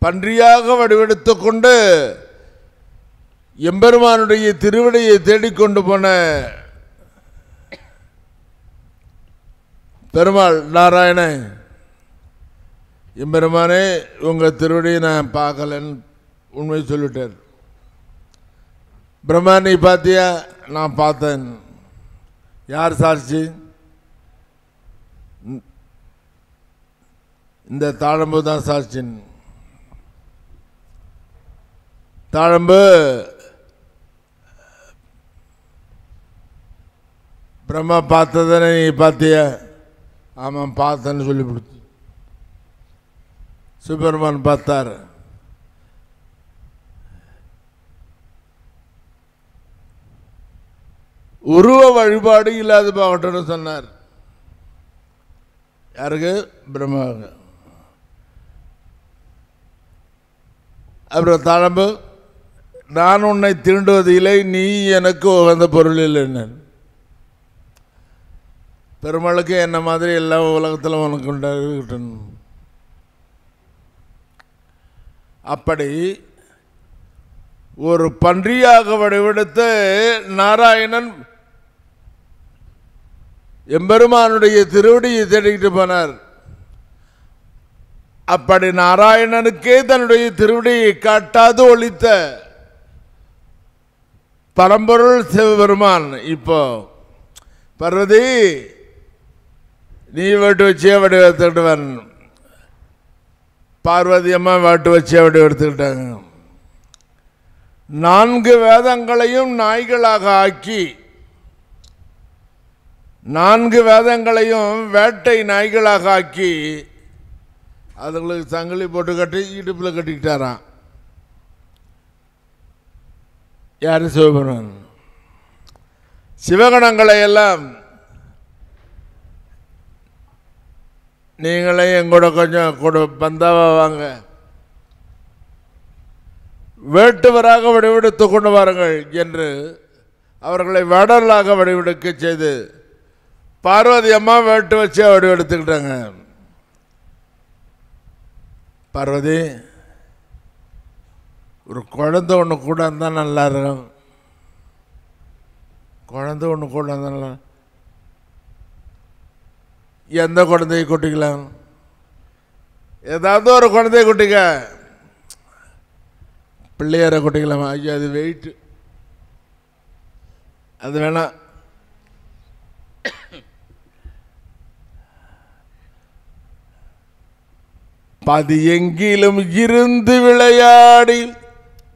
பன்றியாக வடிவெடுத்து கொண்டு எம்பெருமானுடைய திருவிடையை தேடிக்கொண்டு போன பெருமாள் நாராயணன் இம்பெருமானே உங்கள் திருவடியை நான் பார்க்கலன்னு உண்மை சொல்லிட்டார் பிரம்மா நீ பார்த்தியா நான் பார்த்தேன் யார் சாட்சி இந்த தாழம்பு தான் சாட்சின் தாழம்பு பிரம்மா பார்த்ததானே நீ பார்த்தியா ஆமாம் பார்த்தேன்னு சொல்லி கொடுத்து சுப்பிரமன் பார்த்தார் உருவ வழிபாடு இல்லாத போகட்டும்னு சொன்னார் யாருக்கு பிரம்மாங்க அப்புறம் தழம்பு நான் உன்னை திருண்டுவது இல்லை நீ எனக்கு உகந்த பொருள் இல்லைன்னு பெருமாளுக்கு என்ன மாதிரி எல்லா உலகத்தில் உனக்கு உண்டாகிட்டணும் அப்படி ஒரு பன்றியாக வடிவெடுத்து நாராயணன் எம்பெருமானுடைய திருவடியை தேடிக்கிட்டு போனார் அப்படி நாராயணனுக்கே தன்னுடைய திருவடியை காட்டாது ஒழித்த பரம்பொருள் சிவபெருமான் இப்போ பர்வதி நீ வீட்டு வச்சே வடிவத்திடுவன் பார்வதி அம்மா வாட்டு வச்சு அப்படி எடுத்துக்கிட்டாங்க நான்கு வேதங்களையும் நாய்களாக ஆக்கி நான்கு வேதங்களையும் வேட்டை நாய்களாக ஆக்கி அதுங்களுக்கு சங்கிலி போட்டு கட்டி இடுப்பில் கட்டிக்கிட்டாரான் யார் சிவபெருமான் சிவகணங்களை எல்லாம் நீங்களே எங்கூட கொஞ்சம் கொடு பந்தாவா வாங்க வேட்டுவராக வடிவெடுத்து கொண்டு வாருங்கள் என்று அவர்களை வேடலாக வடிவெடுக்க செய்து பார்வதி அம்மா வேட்டு வச்சு வடிவெடுத்துக்கிட்டாங்க பார்வதி ஒரு குழந்த ஒன்று கூட இருந்தால் நல்லா இருக்கும் குழந்த ஒன்று கூட இருந்தால் நல்லா எந்த குழந்தையை குட்டிக்கலாம் ஏதாவது ஒரு குழந்தைய குட்டிக்க பிள்ளையாரை கொட்டிக்கலாமா ஐயா அது வெயிட்டு அது வேணாம் பதி எங்கிலும் இருந்து விளையாடி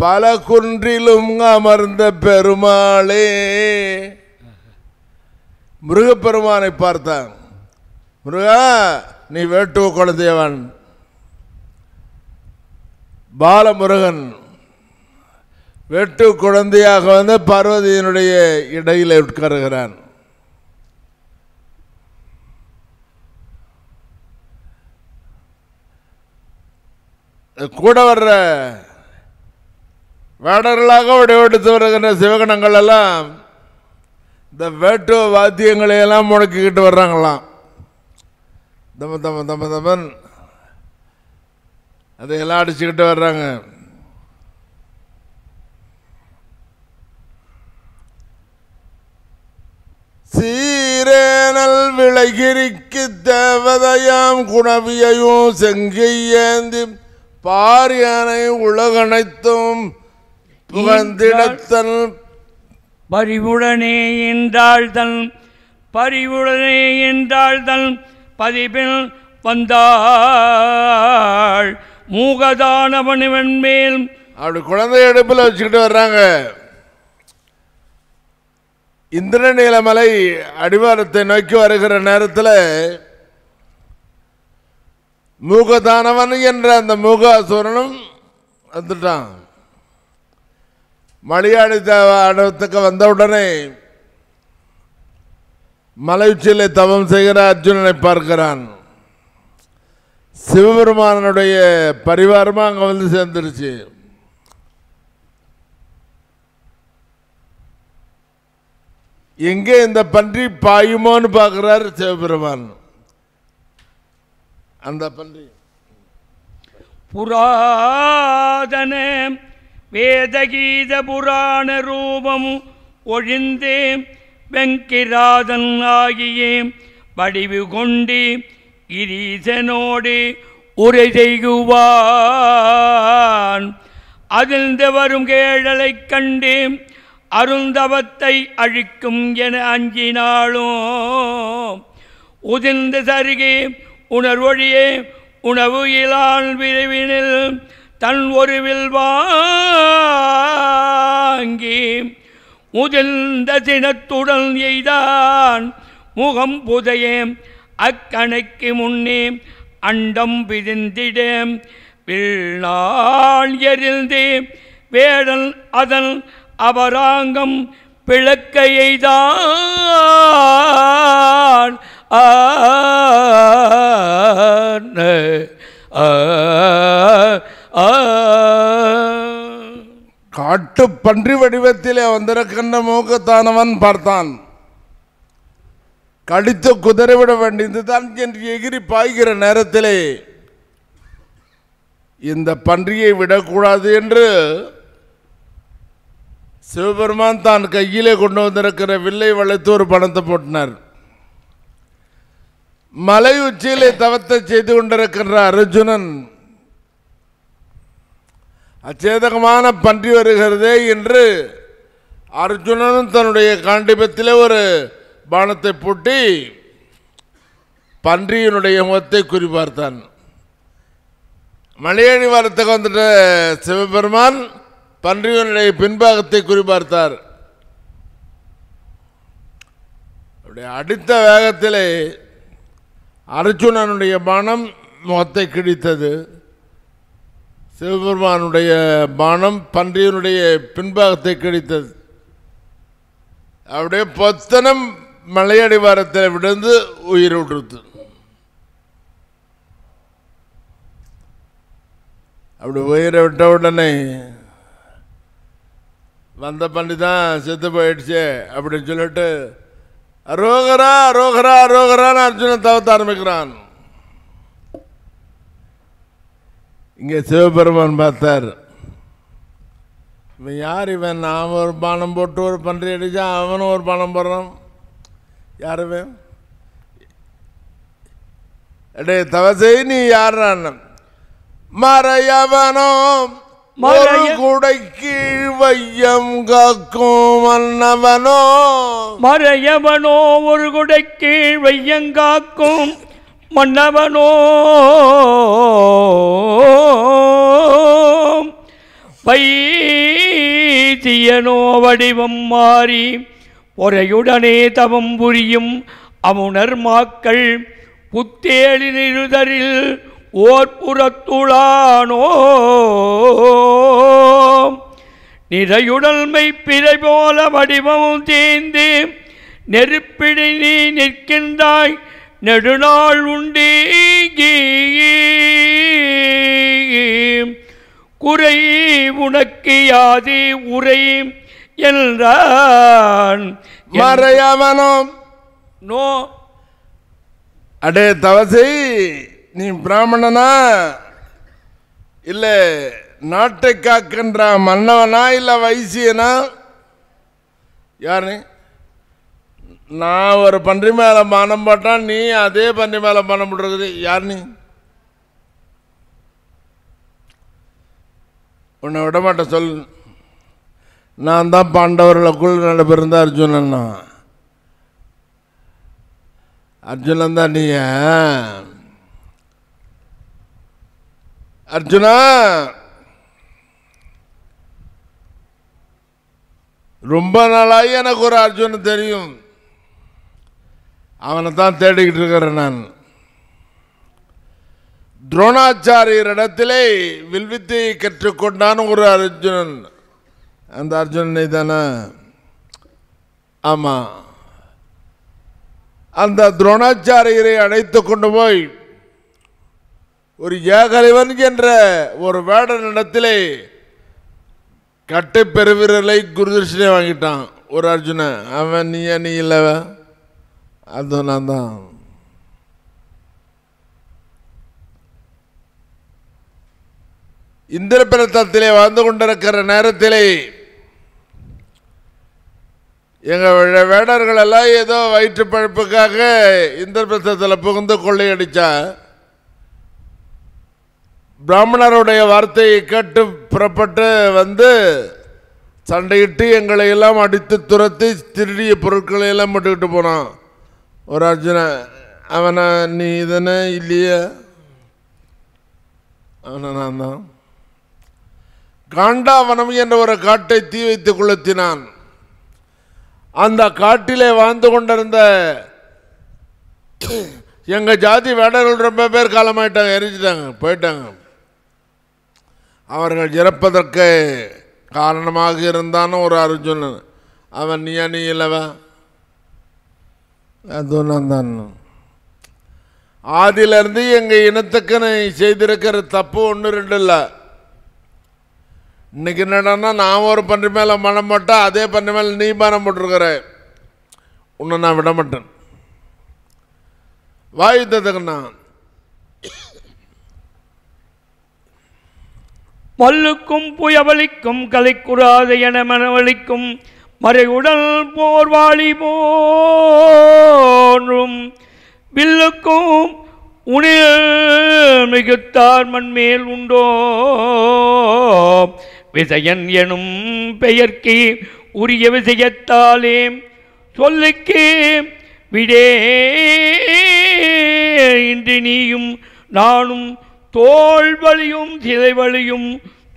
பல குன்றிலும் அமர்ந்த பெருமாளே முருகப்பெருமானை பார்த்தான் முருகா நீ வேட்டுவ குலதேவன் பாலமுருகன் வெட்டு குழந்தையாக வந்து பார்வதியினுடைய இடையில் உட்கருகிறான் கூட வர்ற வேடர்களாக உடைவெடுத்து வருகின்ற சிவகணங்கள் எல்லாம் இந்த வேட்டு வாத்தியங்களையெல்லாம் முடக்கிக்கிட்டு வர்றாங்களாம் தம்ப தம்ப தம்ப தம்பன் அதையெல்லாம் அடிச்சுக்கிட்டு வர்றாங்க சீரேனல் விளகிரிக்கு தேவதையாம் குணவியையும் செங்கையேந்தி பாரியானை உலகனைத்தும் புகழ்ந்திடத்தன் பரிவுடனே என்றாள் தன் பரிவுடனே என்றாள் தன் பதிபில் வந்தாள் மூகதானவனிவன் மேல் அப்படி குழந்தை எடுப்பில் வச்சுக்கிட்டு வர்றாங்க இந்திரநீலமலை அடிவாரத்தை நோக்கி வருகிற நேரத்தில் மூகதானவன் என்ற அந்த மூகாசுரனும் வந்துட்டான் மலையாளி ஆடத்துக்கு வந்தவுடனே மலையுச்சியிலே தவம் செய்கிற அர்ஜுனனை பார்க்கிறான் சிவபெருமானனுடைய பரிவாரமாக அங்கே வந்து சேர்ந்துருச்சு எங்கே இந்த பன்றி பாயுமோன்னு பார்க்குறாரு சிவபெருமான் அந்த பன்றி புராதன வேதகீத புராண ரூபம் ஒழிந்தேன் வெங்கிராதன் ஆகியே வடிவு கொண்டு இரீசனோடு உரை செய்குவான் அதிர்ந்து வரும் கேழலை கண்டு அருந்தவத்தை அழிக்கும் என அஞ்சினாலும் உதிர்ந்து சருகே உணர்வொழியே உணவு இலால் விரைவினில் தன் ஒருவில் வாங்கி முதிர்ந்த தினத்துடன் எய்தான் முகம் புதையேம் அக்கணைக்கு முன்னே அண்டம் பிதிந்திடேம் விழ்நாள் எரிந்தே வேடல் அதன் அபராங்கம் பிளக்க எய்தான் ஆ ஆ காட்டு பன்றி வடிவத்திலே வந்திருக்கின்ற மூக்கத்தானவன் பார்த்தான் கடித்து குதிரைவிட வேண்டியதுதான் என்று எகிரி பாய்கிற நேரத்திலே இந்த பன்றியை விடக்கூடாது என்று சிவபெருமான் தான் கையிலே கொண்டு வந்திருக்கிற வில்லை வளைத்து ஒரு பணத்தை போட்டினார் மலை உச்சியிலே தவத்தை செய்து கொண்டிருக்கின்ற அர்ஜுனன் அச்சேதகமான பன்றி வருகிறதே என்று அர்ஜுனனும் தன்னுடைய காண்டிபத்தில் ஒரு பானத்தை பூட்டி பன்றியினுடைய முகத்தை குறிப்பார்த்தான் மலையடி வாரத்துக்கு வந்துட்ட சிவபெருமான் பன்றியினுடைய பின்பாகத்தை குறிப்பார்த்தார் அடித்த வேகத்திலே அர்ஜுனனுடைய பானம் முகத்தை கிழித்தது சிவபெருமானுடைய பானம் பன்றியனுடைய பின்பாகத்தை கிடைத்தது அப்படியே பொத்தனம் மலையடிவாரத்தில் விழுந்து உயிர் விடுறது அப்படி உயிரை விட்ட உடனே வந்த பண்டி தான் செத்து போயிடுச்சு அப்படின்னு சொல்லிட்டு அரோகரா அரோகரா அரோகரான்னு அர்ஜுனன் தவத்த ஆரம்பிக்கிறான் இங்கே சிவபெருமான் பார்த்தார் இவன் யார் இவன் நாம் ஒரு பானம் போட்டு ஒரு பன்றி அடித்தா அவனும் ஒரு பானம் போடுறான் யார் இவன் அடே தவசை நீ யாரான் மறையவனோ மறுகுடை கீழ் வையம் காக்கும் மன்னவனோ மறையவனோ ஒரு குடை கீழ் வையம் காக்கும் மன்னவனோ பைத்தியனோ வடிவம் மாறி பொறையுடனே தவம் புரியும் அமுனர் மாக்கள் புத்தேழினிருதரில் ஓர் புறத்துளானோ நிறையுடல்மை பிறை போல வடிவம் தேந்து நெருப்பிடி நீ நிற்கின்றாய் நெடுநாள் உண்டீகி குறை உனக்கு யாது உரை என்றான் மறையவனம் நோ அடே தவசை நீ பிராமணனா இல்லை நாட்டை காக்கின்ற மன்னவனா இல்லை வைசியனா யாரு நான் ஒரு பன்றி மேலே மானம் போட்டால் நீ அதே பன்றி மேலே மனம் போட்டுருக்குது யார் நீ உன்னை விட மாட்டேன் சொல் நான் தான் பாண்டவர்களுக்குள் நல்ல பேருந்தா அர்ஜுனன்னா அர்ஜுனன் தான் நீ அர்ஜுனா ரொம்ப நாளாகி எனக்கு ஒரு அர்ஜுன் தெரியும் அவனை தான் தேடிக்கிட்டு இருக்கிறேன் நான் துரோணாச்சாரியரிடத்திலே வில்வித்தை கற்றுக்கொண்டான் ஒரு அர்ஜுனன் அந்த அர்ஜுனனை தானே ஆமாம் அந்த துரோணாச்சாரியரை அழைத்து கொண்டு போய் ஒரு ஏகலைவன் என்ற ஒரு வேடனிடத்திலே கட்டை பெருவிரலை குருதர்ஷனை வாங்கிட்டான் ஒரு அர்ஜுனன் அவன் நீ நீ இல்லவன் அது நான் தான் இந்திரபிரத்தத்திலே வாழ்ந்து கொண்டிருக்கிற நேரத்திலே எங்கள் வேடர்கள் எல்லாம் ஏதோ வயிற்று பழப்புக்காக இந்திரபிரத்தத்தில் புகுந்து கொள்ளையடித்தா பிராமணருடைய வார்த்தையை கேட்டு புறப்பட்டு வந்து சண்டையிட்டு எங்களை எல்லாம் அடித்து துரத்தி திருடிய பொருட்களை எல்லாம் விட்டுக்கிட்டு போனான் ஒரு அர்ஜுன அவனை நீ இதனே இல்லையே அவனை நான் தான் காண்டாவனம் என்ற ஒரு காட்டை தீ வைத்து கொளுத்தினான் அந்த காட்டிலே வாழ்ந்து கொண்டிருந்த எங்கள் ஜாதி வேடர்கள் ரொம்ப பேர் காலமாயிட்டாங்க எரிஞ்சிட்டாங்க போயிட்டாங்க அவர்கள் இறப்பதற்கு காரணமாக இருந்தான்னு ஒரு அர்ஜுனன் அவன் நீயா நீ இல்லவன் துர்நந்தான்னு ஆதிலிருந்து எங்கள் இனத்துக்குன்னு செய்திருக்கிற தப்பு ஒன்று ரெண்டு இல்லை இன்றைக்கி என்னடன்னா நான் ஒரு பன்றி மேலே மனம் போட்டால் அதே பன்றி மேலே நீ மனம் போட்டிருக்கிற உன்னை நான் விட மாட்டேன் வாயுத்ததுக்குண்ணா மல்லுக்கும் புயவழிக்கும் கலைக்குறாத என மனவளிக்கும் உடல் போர்வாளி போன்றும் வில்லுக்கும் உணில் மிகுத்தார் மண்மேல் உண்டோ விசயன் எனும் பெயர்க்கு உரிய விசயத்தாலே சொல்லுக்கு விடே இன்று நீயும் நானும் தோல்வழியும் சிலைவழியும்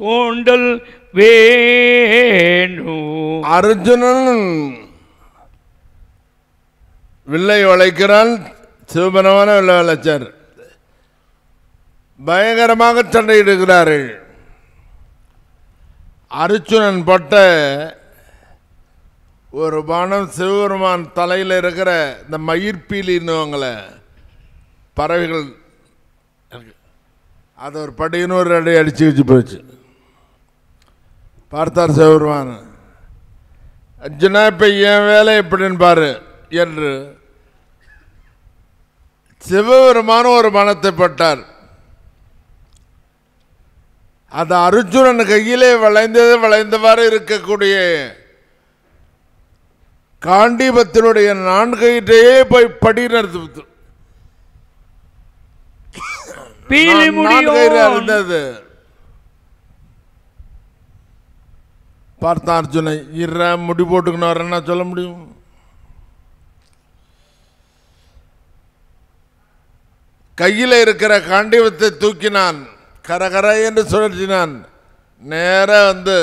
தோண்டல் வேணு அர்ஜுனன் வில்லை உழைக்கிறான் சிவபெருமான வில்லை வளைச்சார் பயங்கரமாக சண்டையிடுகிறார்கள் அர்ஜுனன் பட்ட ஒரு பானம் சிவபெருமான் தலையில் இருக்கிற இந்த மயிர்பீலின்னுவங்கள பறவைகள் அது ஒரு படின்னு ஒரு அடி அடிச்சு வச்சு போச்சு பார்த்தார் சிவபெருமான் அர்ஜுனா இப்போ என் வேலை எப்படின்னு பாரு என்று சிவபெருமான ஒரு மனத்தை பட்டார் அது அர்ஜுனன் கையிலே வளைந்தது வளைந்தவாறு இருக்கக்கூடிய காண்டிபத்தினுடைய நான்கையிட்டே போய் படி நடத்து இருந்தது பார்த்தா அர்ஜுனை இற முடி போட்டுக்கணும் என்ன சொல்ல முடியும் கையில் இருக்கிற காண்டிவத்தை தூக்கினான் கரகர என்று சுழற்றினான் நேர வந்து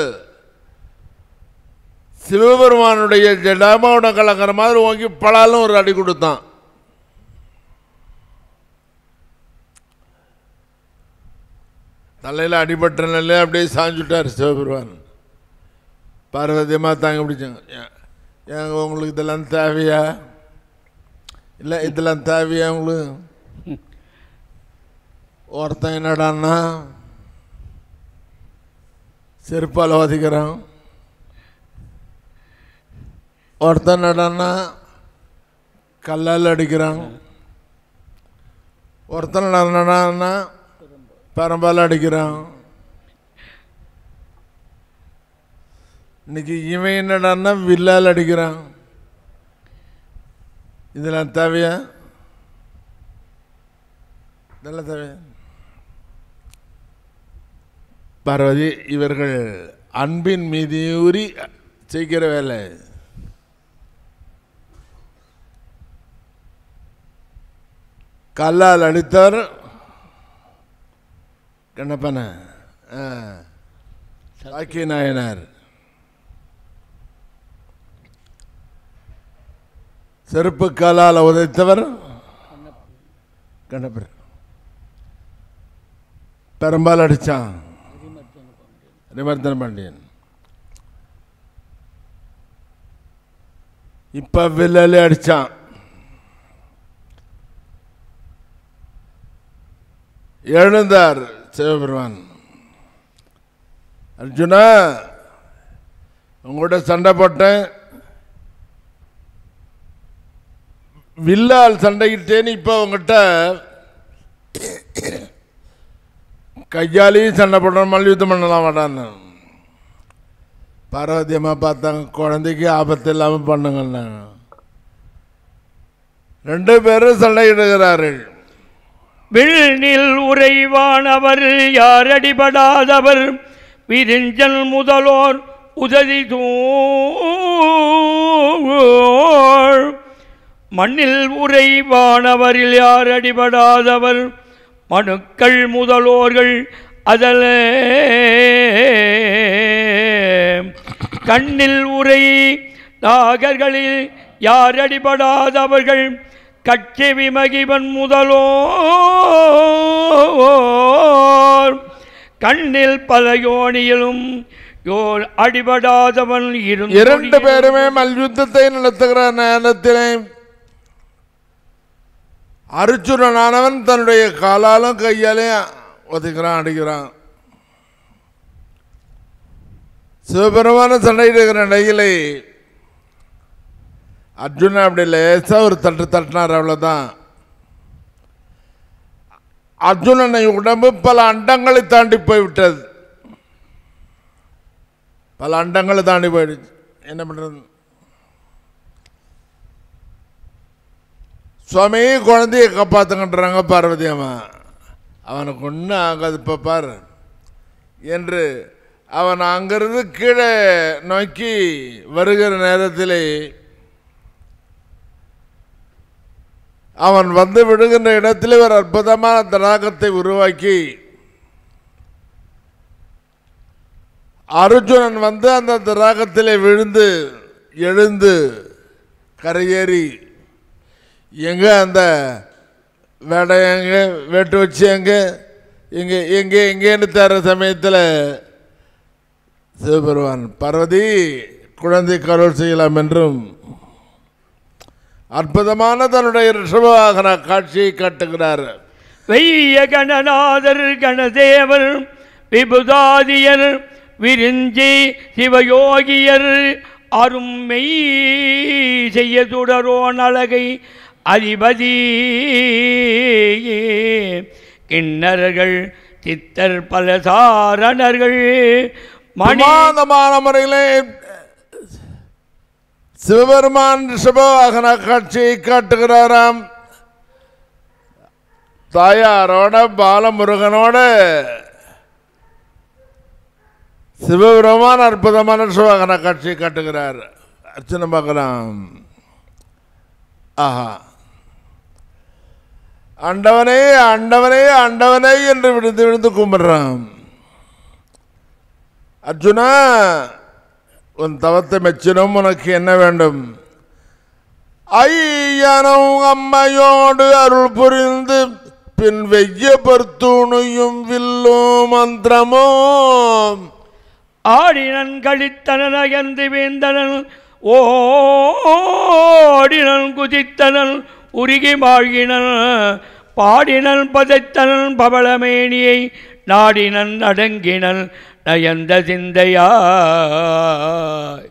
சிவபெருமானுடைய ஜடாமாவோட கலங்கிற மாதிரி ஓங்கி பலாலும் ஒரு அடி கொடுத்தான் தலையில் அடிபட்ட நிலையில் அப்படியே சாஞ்சுட்டார் சிவபெருமான் பார்வதியமாக தாங்க பிடிச்சோங்க ஏங்க உங்களுக்கு இதெல்லாம் தேவையா இல்லை இதெல்லாம் தேவையா உங்களுக்கு ஒருத்தன் என்னடான்னா செருப்பால் ஒதிக்கிறான் ஒருத்தன் என்னடான்னா கல்லால் அடிக்கிறான் ஒருத்தன் என்னடான்னா பரம்பால் அடிக்கிறான் இன்னைக்கு இவன் என்னடான்னா வில்லால் அடிக்கிறான் இதெல்லாம் தேவையா இதெல்லாம் தேவையா பார்வதி இவர்கள் அன்பின் மீது ஊறி செய்கிற வேலை கல்லால் அடித்தார் கண்ணப்பன சாக்கிய நாயனார் செருப்பு காலால் உதைத்தவர் கண்ணப்பர் பெரும்பால் அடித்தான் ரிமர்த்தன பாண்டியன் இப்போ வில்லலே அடித்தான் எழுந்தார் சிவபெருமான் அர்ஜுனா உங்கள்கிட்ட சண்டை போட்டேன் வில்லால் சண்டையிட்டேன் இப்போ அவங்ககிட்ட கையாலேயும் சண்டை போடுற மல்யுத்தம் பண்ணலாம் மாட்டான்னு பார்வதியமாக பார்த்தாங்க குழந்தைக்கு ஆபத்து இல்லாமல் பண்ணுங்கன்னாங்க ரெண்டு பேரும் சண்டையிடுகிறார்கள் விழினில் உறைவானவர் யார் அடிபடாதவர் விரிஞ்சல் முதலோர் உதவி தூ மண்ணில் உறைவானவரில் யார் அடிபடாதவர் மனுக்கள் முதலோர்கள் அதலே கண்ணில் உரை நாகர்களில் யார் அடிபடாதவர்கள் கட்சி விமகிவன் முதலோ கண்ணில் பல யோனியிலும் அடிபடாதவன் இரண்டு பேருமே மல்யுத்தத்தை நடத்துகிற நேரத்திலே அர்ஜுனனானவன் தன்னுடைய காலாலும் கையாலையும் ஒதுக்கிறான் அடிக்கிறான் சிவபெருமான சண்டையிடுகிற நிலையில் அர்ஜுனன் அப்படி லேசாக ஒரு தட்டு தட்டினார் அவ்வளோதான் அர்ஜுனனை உடம்பு பல அண்டங்களை தாண்டி போய்விட்டது பல அண்டங்களை தாண்டி போயிடுச்சு என்ன பண்ணுறது சுவாமி குழந்தைய காப்பாற்றுங்கன்றாங்க பார்வதி அம்மா அவனுக்கு ஒன்றும் ஆகாது இப்போ பாரு என்று அவன் அங்கிருந்து கீழே நோக்கி வருகிற நேரத்தில் அவன் வந்து விடுகின்ற இடத்தில் ஒரு அற்புதமான தடாகத்தை உருவாக்கி அர்ஜுனன் வந்து அந்த தடாகத்தில் விழுந்து எழுந்து கரையேறி எங்கே அந்த வேடை எங்கே வேட்டு வச்சு எங்கே இங்கே எங்கே எங்கேன்னு தர சமயத்தில் சிவபெருமான் பர்வதி குழந்தை கருள் செய்யலாம் என்றும் அற்புதமான தன்னுடைய ரிஷபவாகன காட்சியை காட்டுகிறார் வெய்ய கணநாதர் கணதேவர் விபுதாதியர் விரிஞ்சி சிவயோகியர் அருமை செய்ய தொடரோன் அழகை அதிபதி கிண்ணர்கள் சித்தர் பல சாரணர்கள் மனிதமான முறையிலே சிவபெருமான் ரிஷபவாகன காட்சியை காட்டுகிறாராம் தாயாரோட பாலமுருகனோட சிவபெருமான் அற்புதமான ரிஷபவாகன காட்சியை காட்டுகிறார் அர்ச்சனை பார்க்கலாம் ஆஹா அண்டவனே அண்டவனே அண்டவனே என்று விழுந்து விழுந்து கும்பிடுறான் அர்ஜுனா உன் தவத்தை மெச்சினும் உனக்கு என்ன வேண்டும் ஐயனும் அம்மையோடு அருள் புரிந்து பின் வெய்ய பருத்தூணையும் வில்லோ மந்திரமோ ஆடினன் கழித்தனன் அகந்து வேந்தனன் ஓடினன் குதித்தனன் உருகி மாழ்கினன் பாடினன் பதைத்தனன் பவளமேனியை நாடினன் அடங்கினன் நயந்த சிந்தையாய்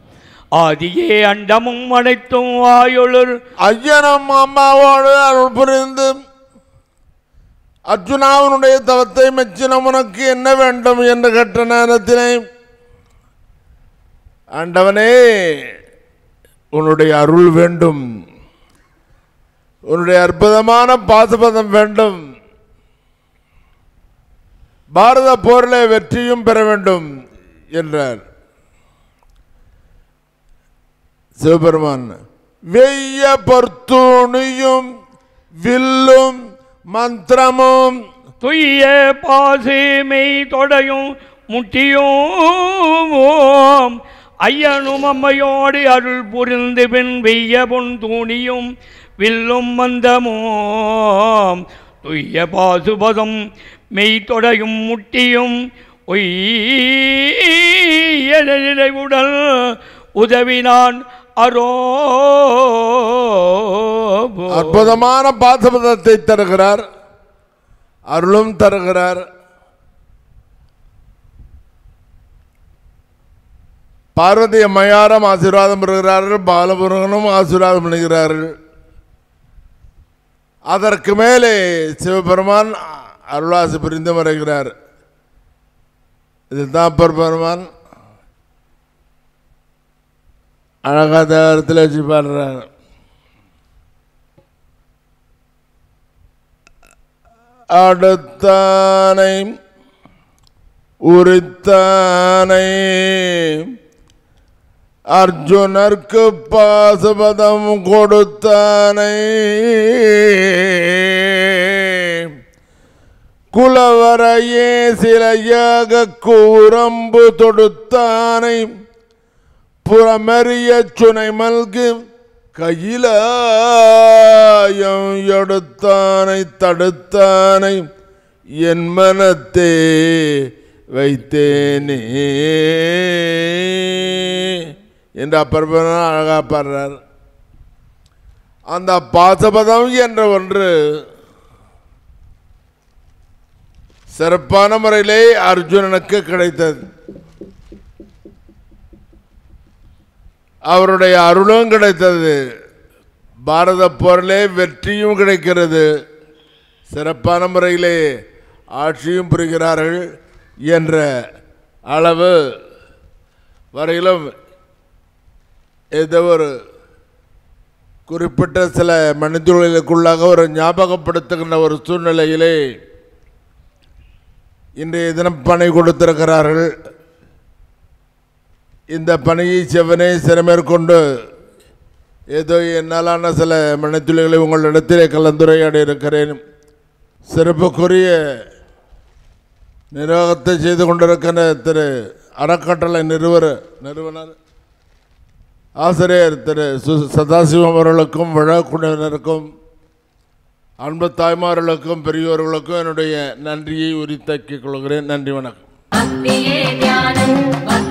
ஆதியே அண்டமும் அனைத்தும் வாயொழுர் ஐயனும் அம்மாவோடு அருள் புரிந்து அர்ஜுனாவினுடைய தவத்தை மெச்சினம் உனக்கு என்ன வேண்டும் என்று கேட்ட நேரத்தினை ஆண்டவனே உன்னுடைய அருள் வேண்டும் உன்னுடைய அற்புதமான பாசுபதம் வேண்டும் பாரத போரில் வெற்றியும் பெற வேண்டும் என்றார் சிவபெருமான் வெய்ய பொற்துணியும் வில்லும் மந்திரமும் துய்ய பாசுமை தொடையும் முட்டியும் ஐயனும் அம்மையோடு அருள் புரிந்து பின் வெய்ய பொன் தூணியும் வில்லும் மந்தமோம் துய்ய பாசுபதம் தொடையும் முட்டியும் ஒய்யடைவுடல் உதவினான் அரோ அற்புதமான பாசுபதத்தை தருகிறார் அருளும் தருகிறார் பார்வதி அம்மையாரும் ஆசீர்வாதம் பெறுகிறார்கள் பாலபுரகனும் ஆசீர்வாதம் பண்ணுகிறார்கள் அதற்கு மேலே சிவபெருமான் அருளாசி புரிந்து வருகிறார் இதுதான் பெருமான் அழகா தேவாரத்தில் வச்சு பாடுறார் அடுத்தானை உரித்தானை அர்ஜுனர்க்கு பாசபதம் கொடுத்தானை குலவரையே சிலையாக கூரம்பு தொடுத்தானை புறமறிய சுனை மல்கு கையிலாயம் எடுத்தானை தடுத்தானை என் மனத்தே வைத்தேனே என்று அப்பர்பனா அழகாக பாடுறார் அந்த பாசபதம் என்ற ஒன்று சிறப்பான முறையிலே அர்ஜுனனுக்கு கிடைத்தது அவருடைய அருளும் கிடைத்தது பாரத போரிலே வெற்றியும் கிடைக்கிறது சிறப்பான முறையிலே ஆட்சியும் புரிகிறார்கள் என்ற அளவு வரையிலும் ஏதோ ஒரு குறிப்பிட்ட சில மனிதர்களுக்குள்ளாக ஒரு ஞாபகப்படுத்துகின்ற ஒரு சூழ்நிலையிலே இன்றைய தினம் பணி கொடுத்திருக்கிறார்கள் இந்த பணியை செவனே சிறமேற்கொண்டு ஏதோ என்னாலான சில மனத்துளிகளை உங்களிடத்திலே கலந்துரையாடி இருக்கிறேன் சிறப்புக்குரிய நிர்வாகத்தை செய்து கொண்டிருக்கிற திரு அறக்கட்டளை நிறுவனர் நிறுவனர் ஆசிரியர் திரு சு சதாசிவம் அவர்களுக்கும் விழாக்குழுவினருக்கும் அன்பு தாய்மார்களுக்கும் பெரியோர்களுக்கும் என்னுடைய நன்றியை உரித்தாக்கிக் கொள்கிறேன் நன்றி வணக்கம்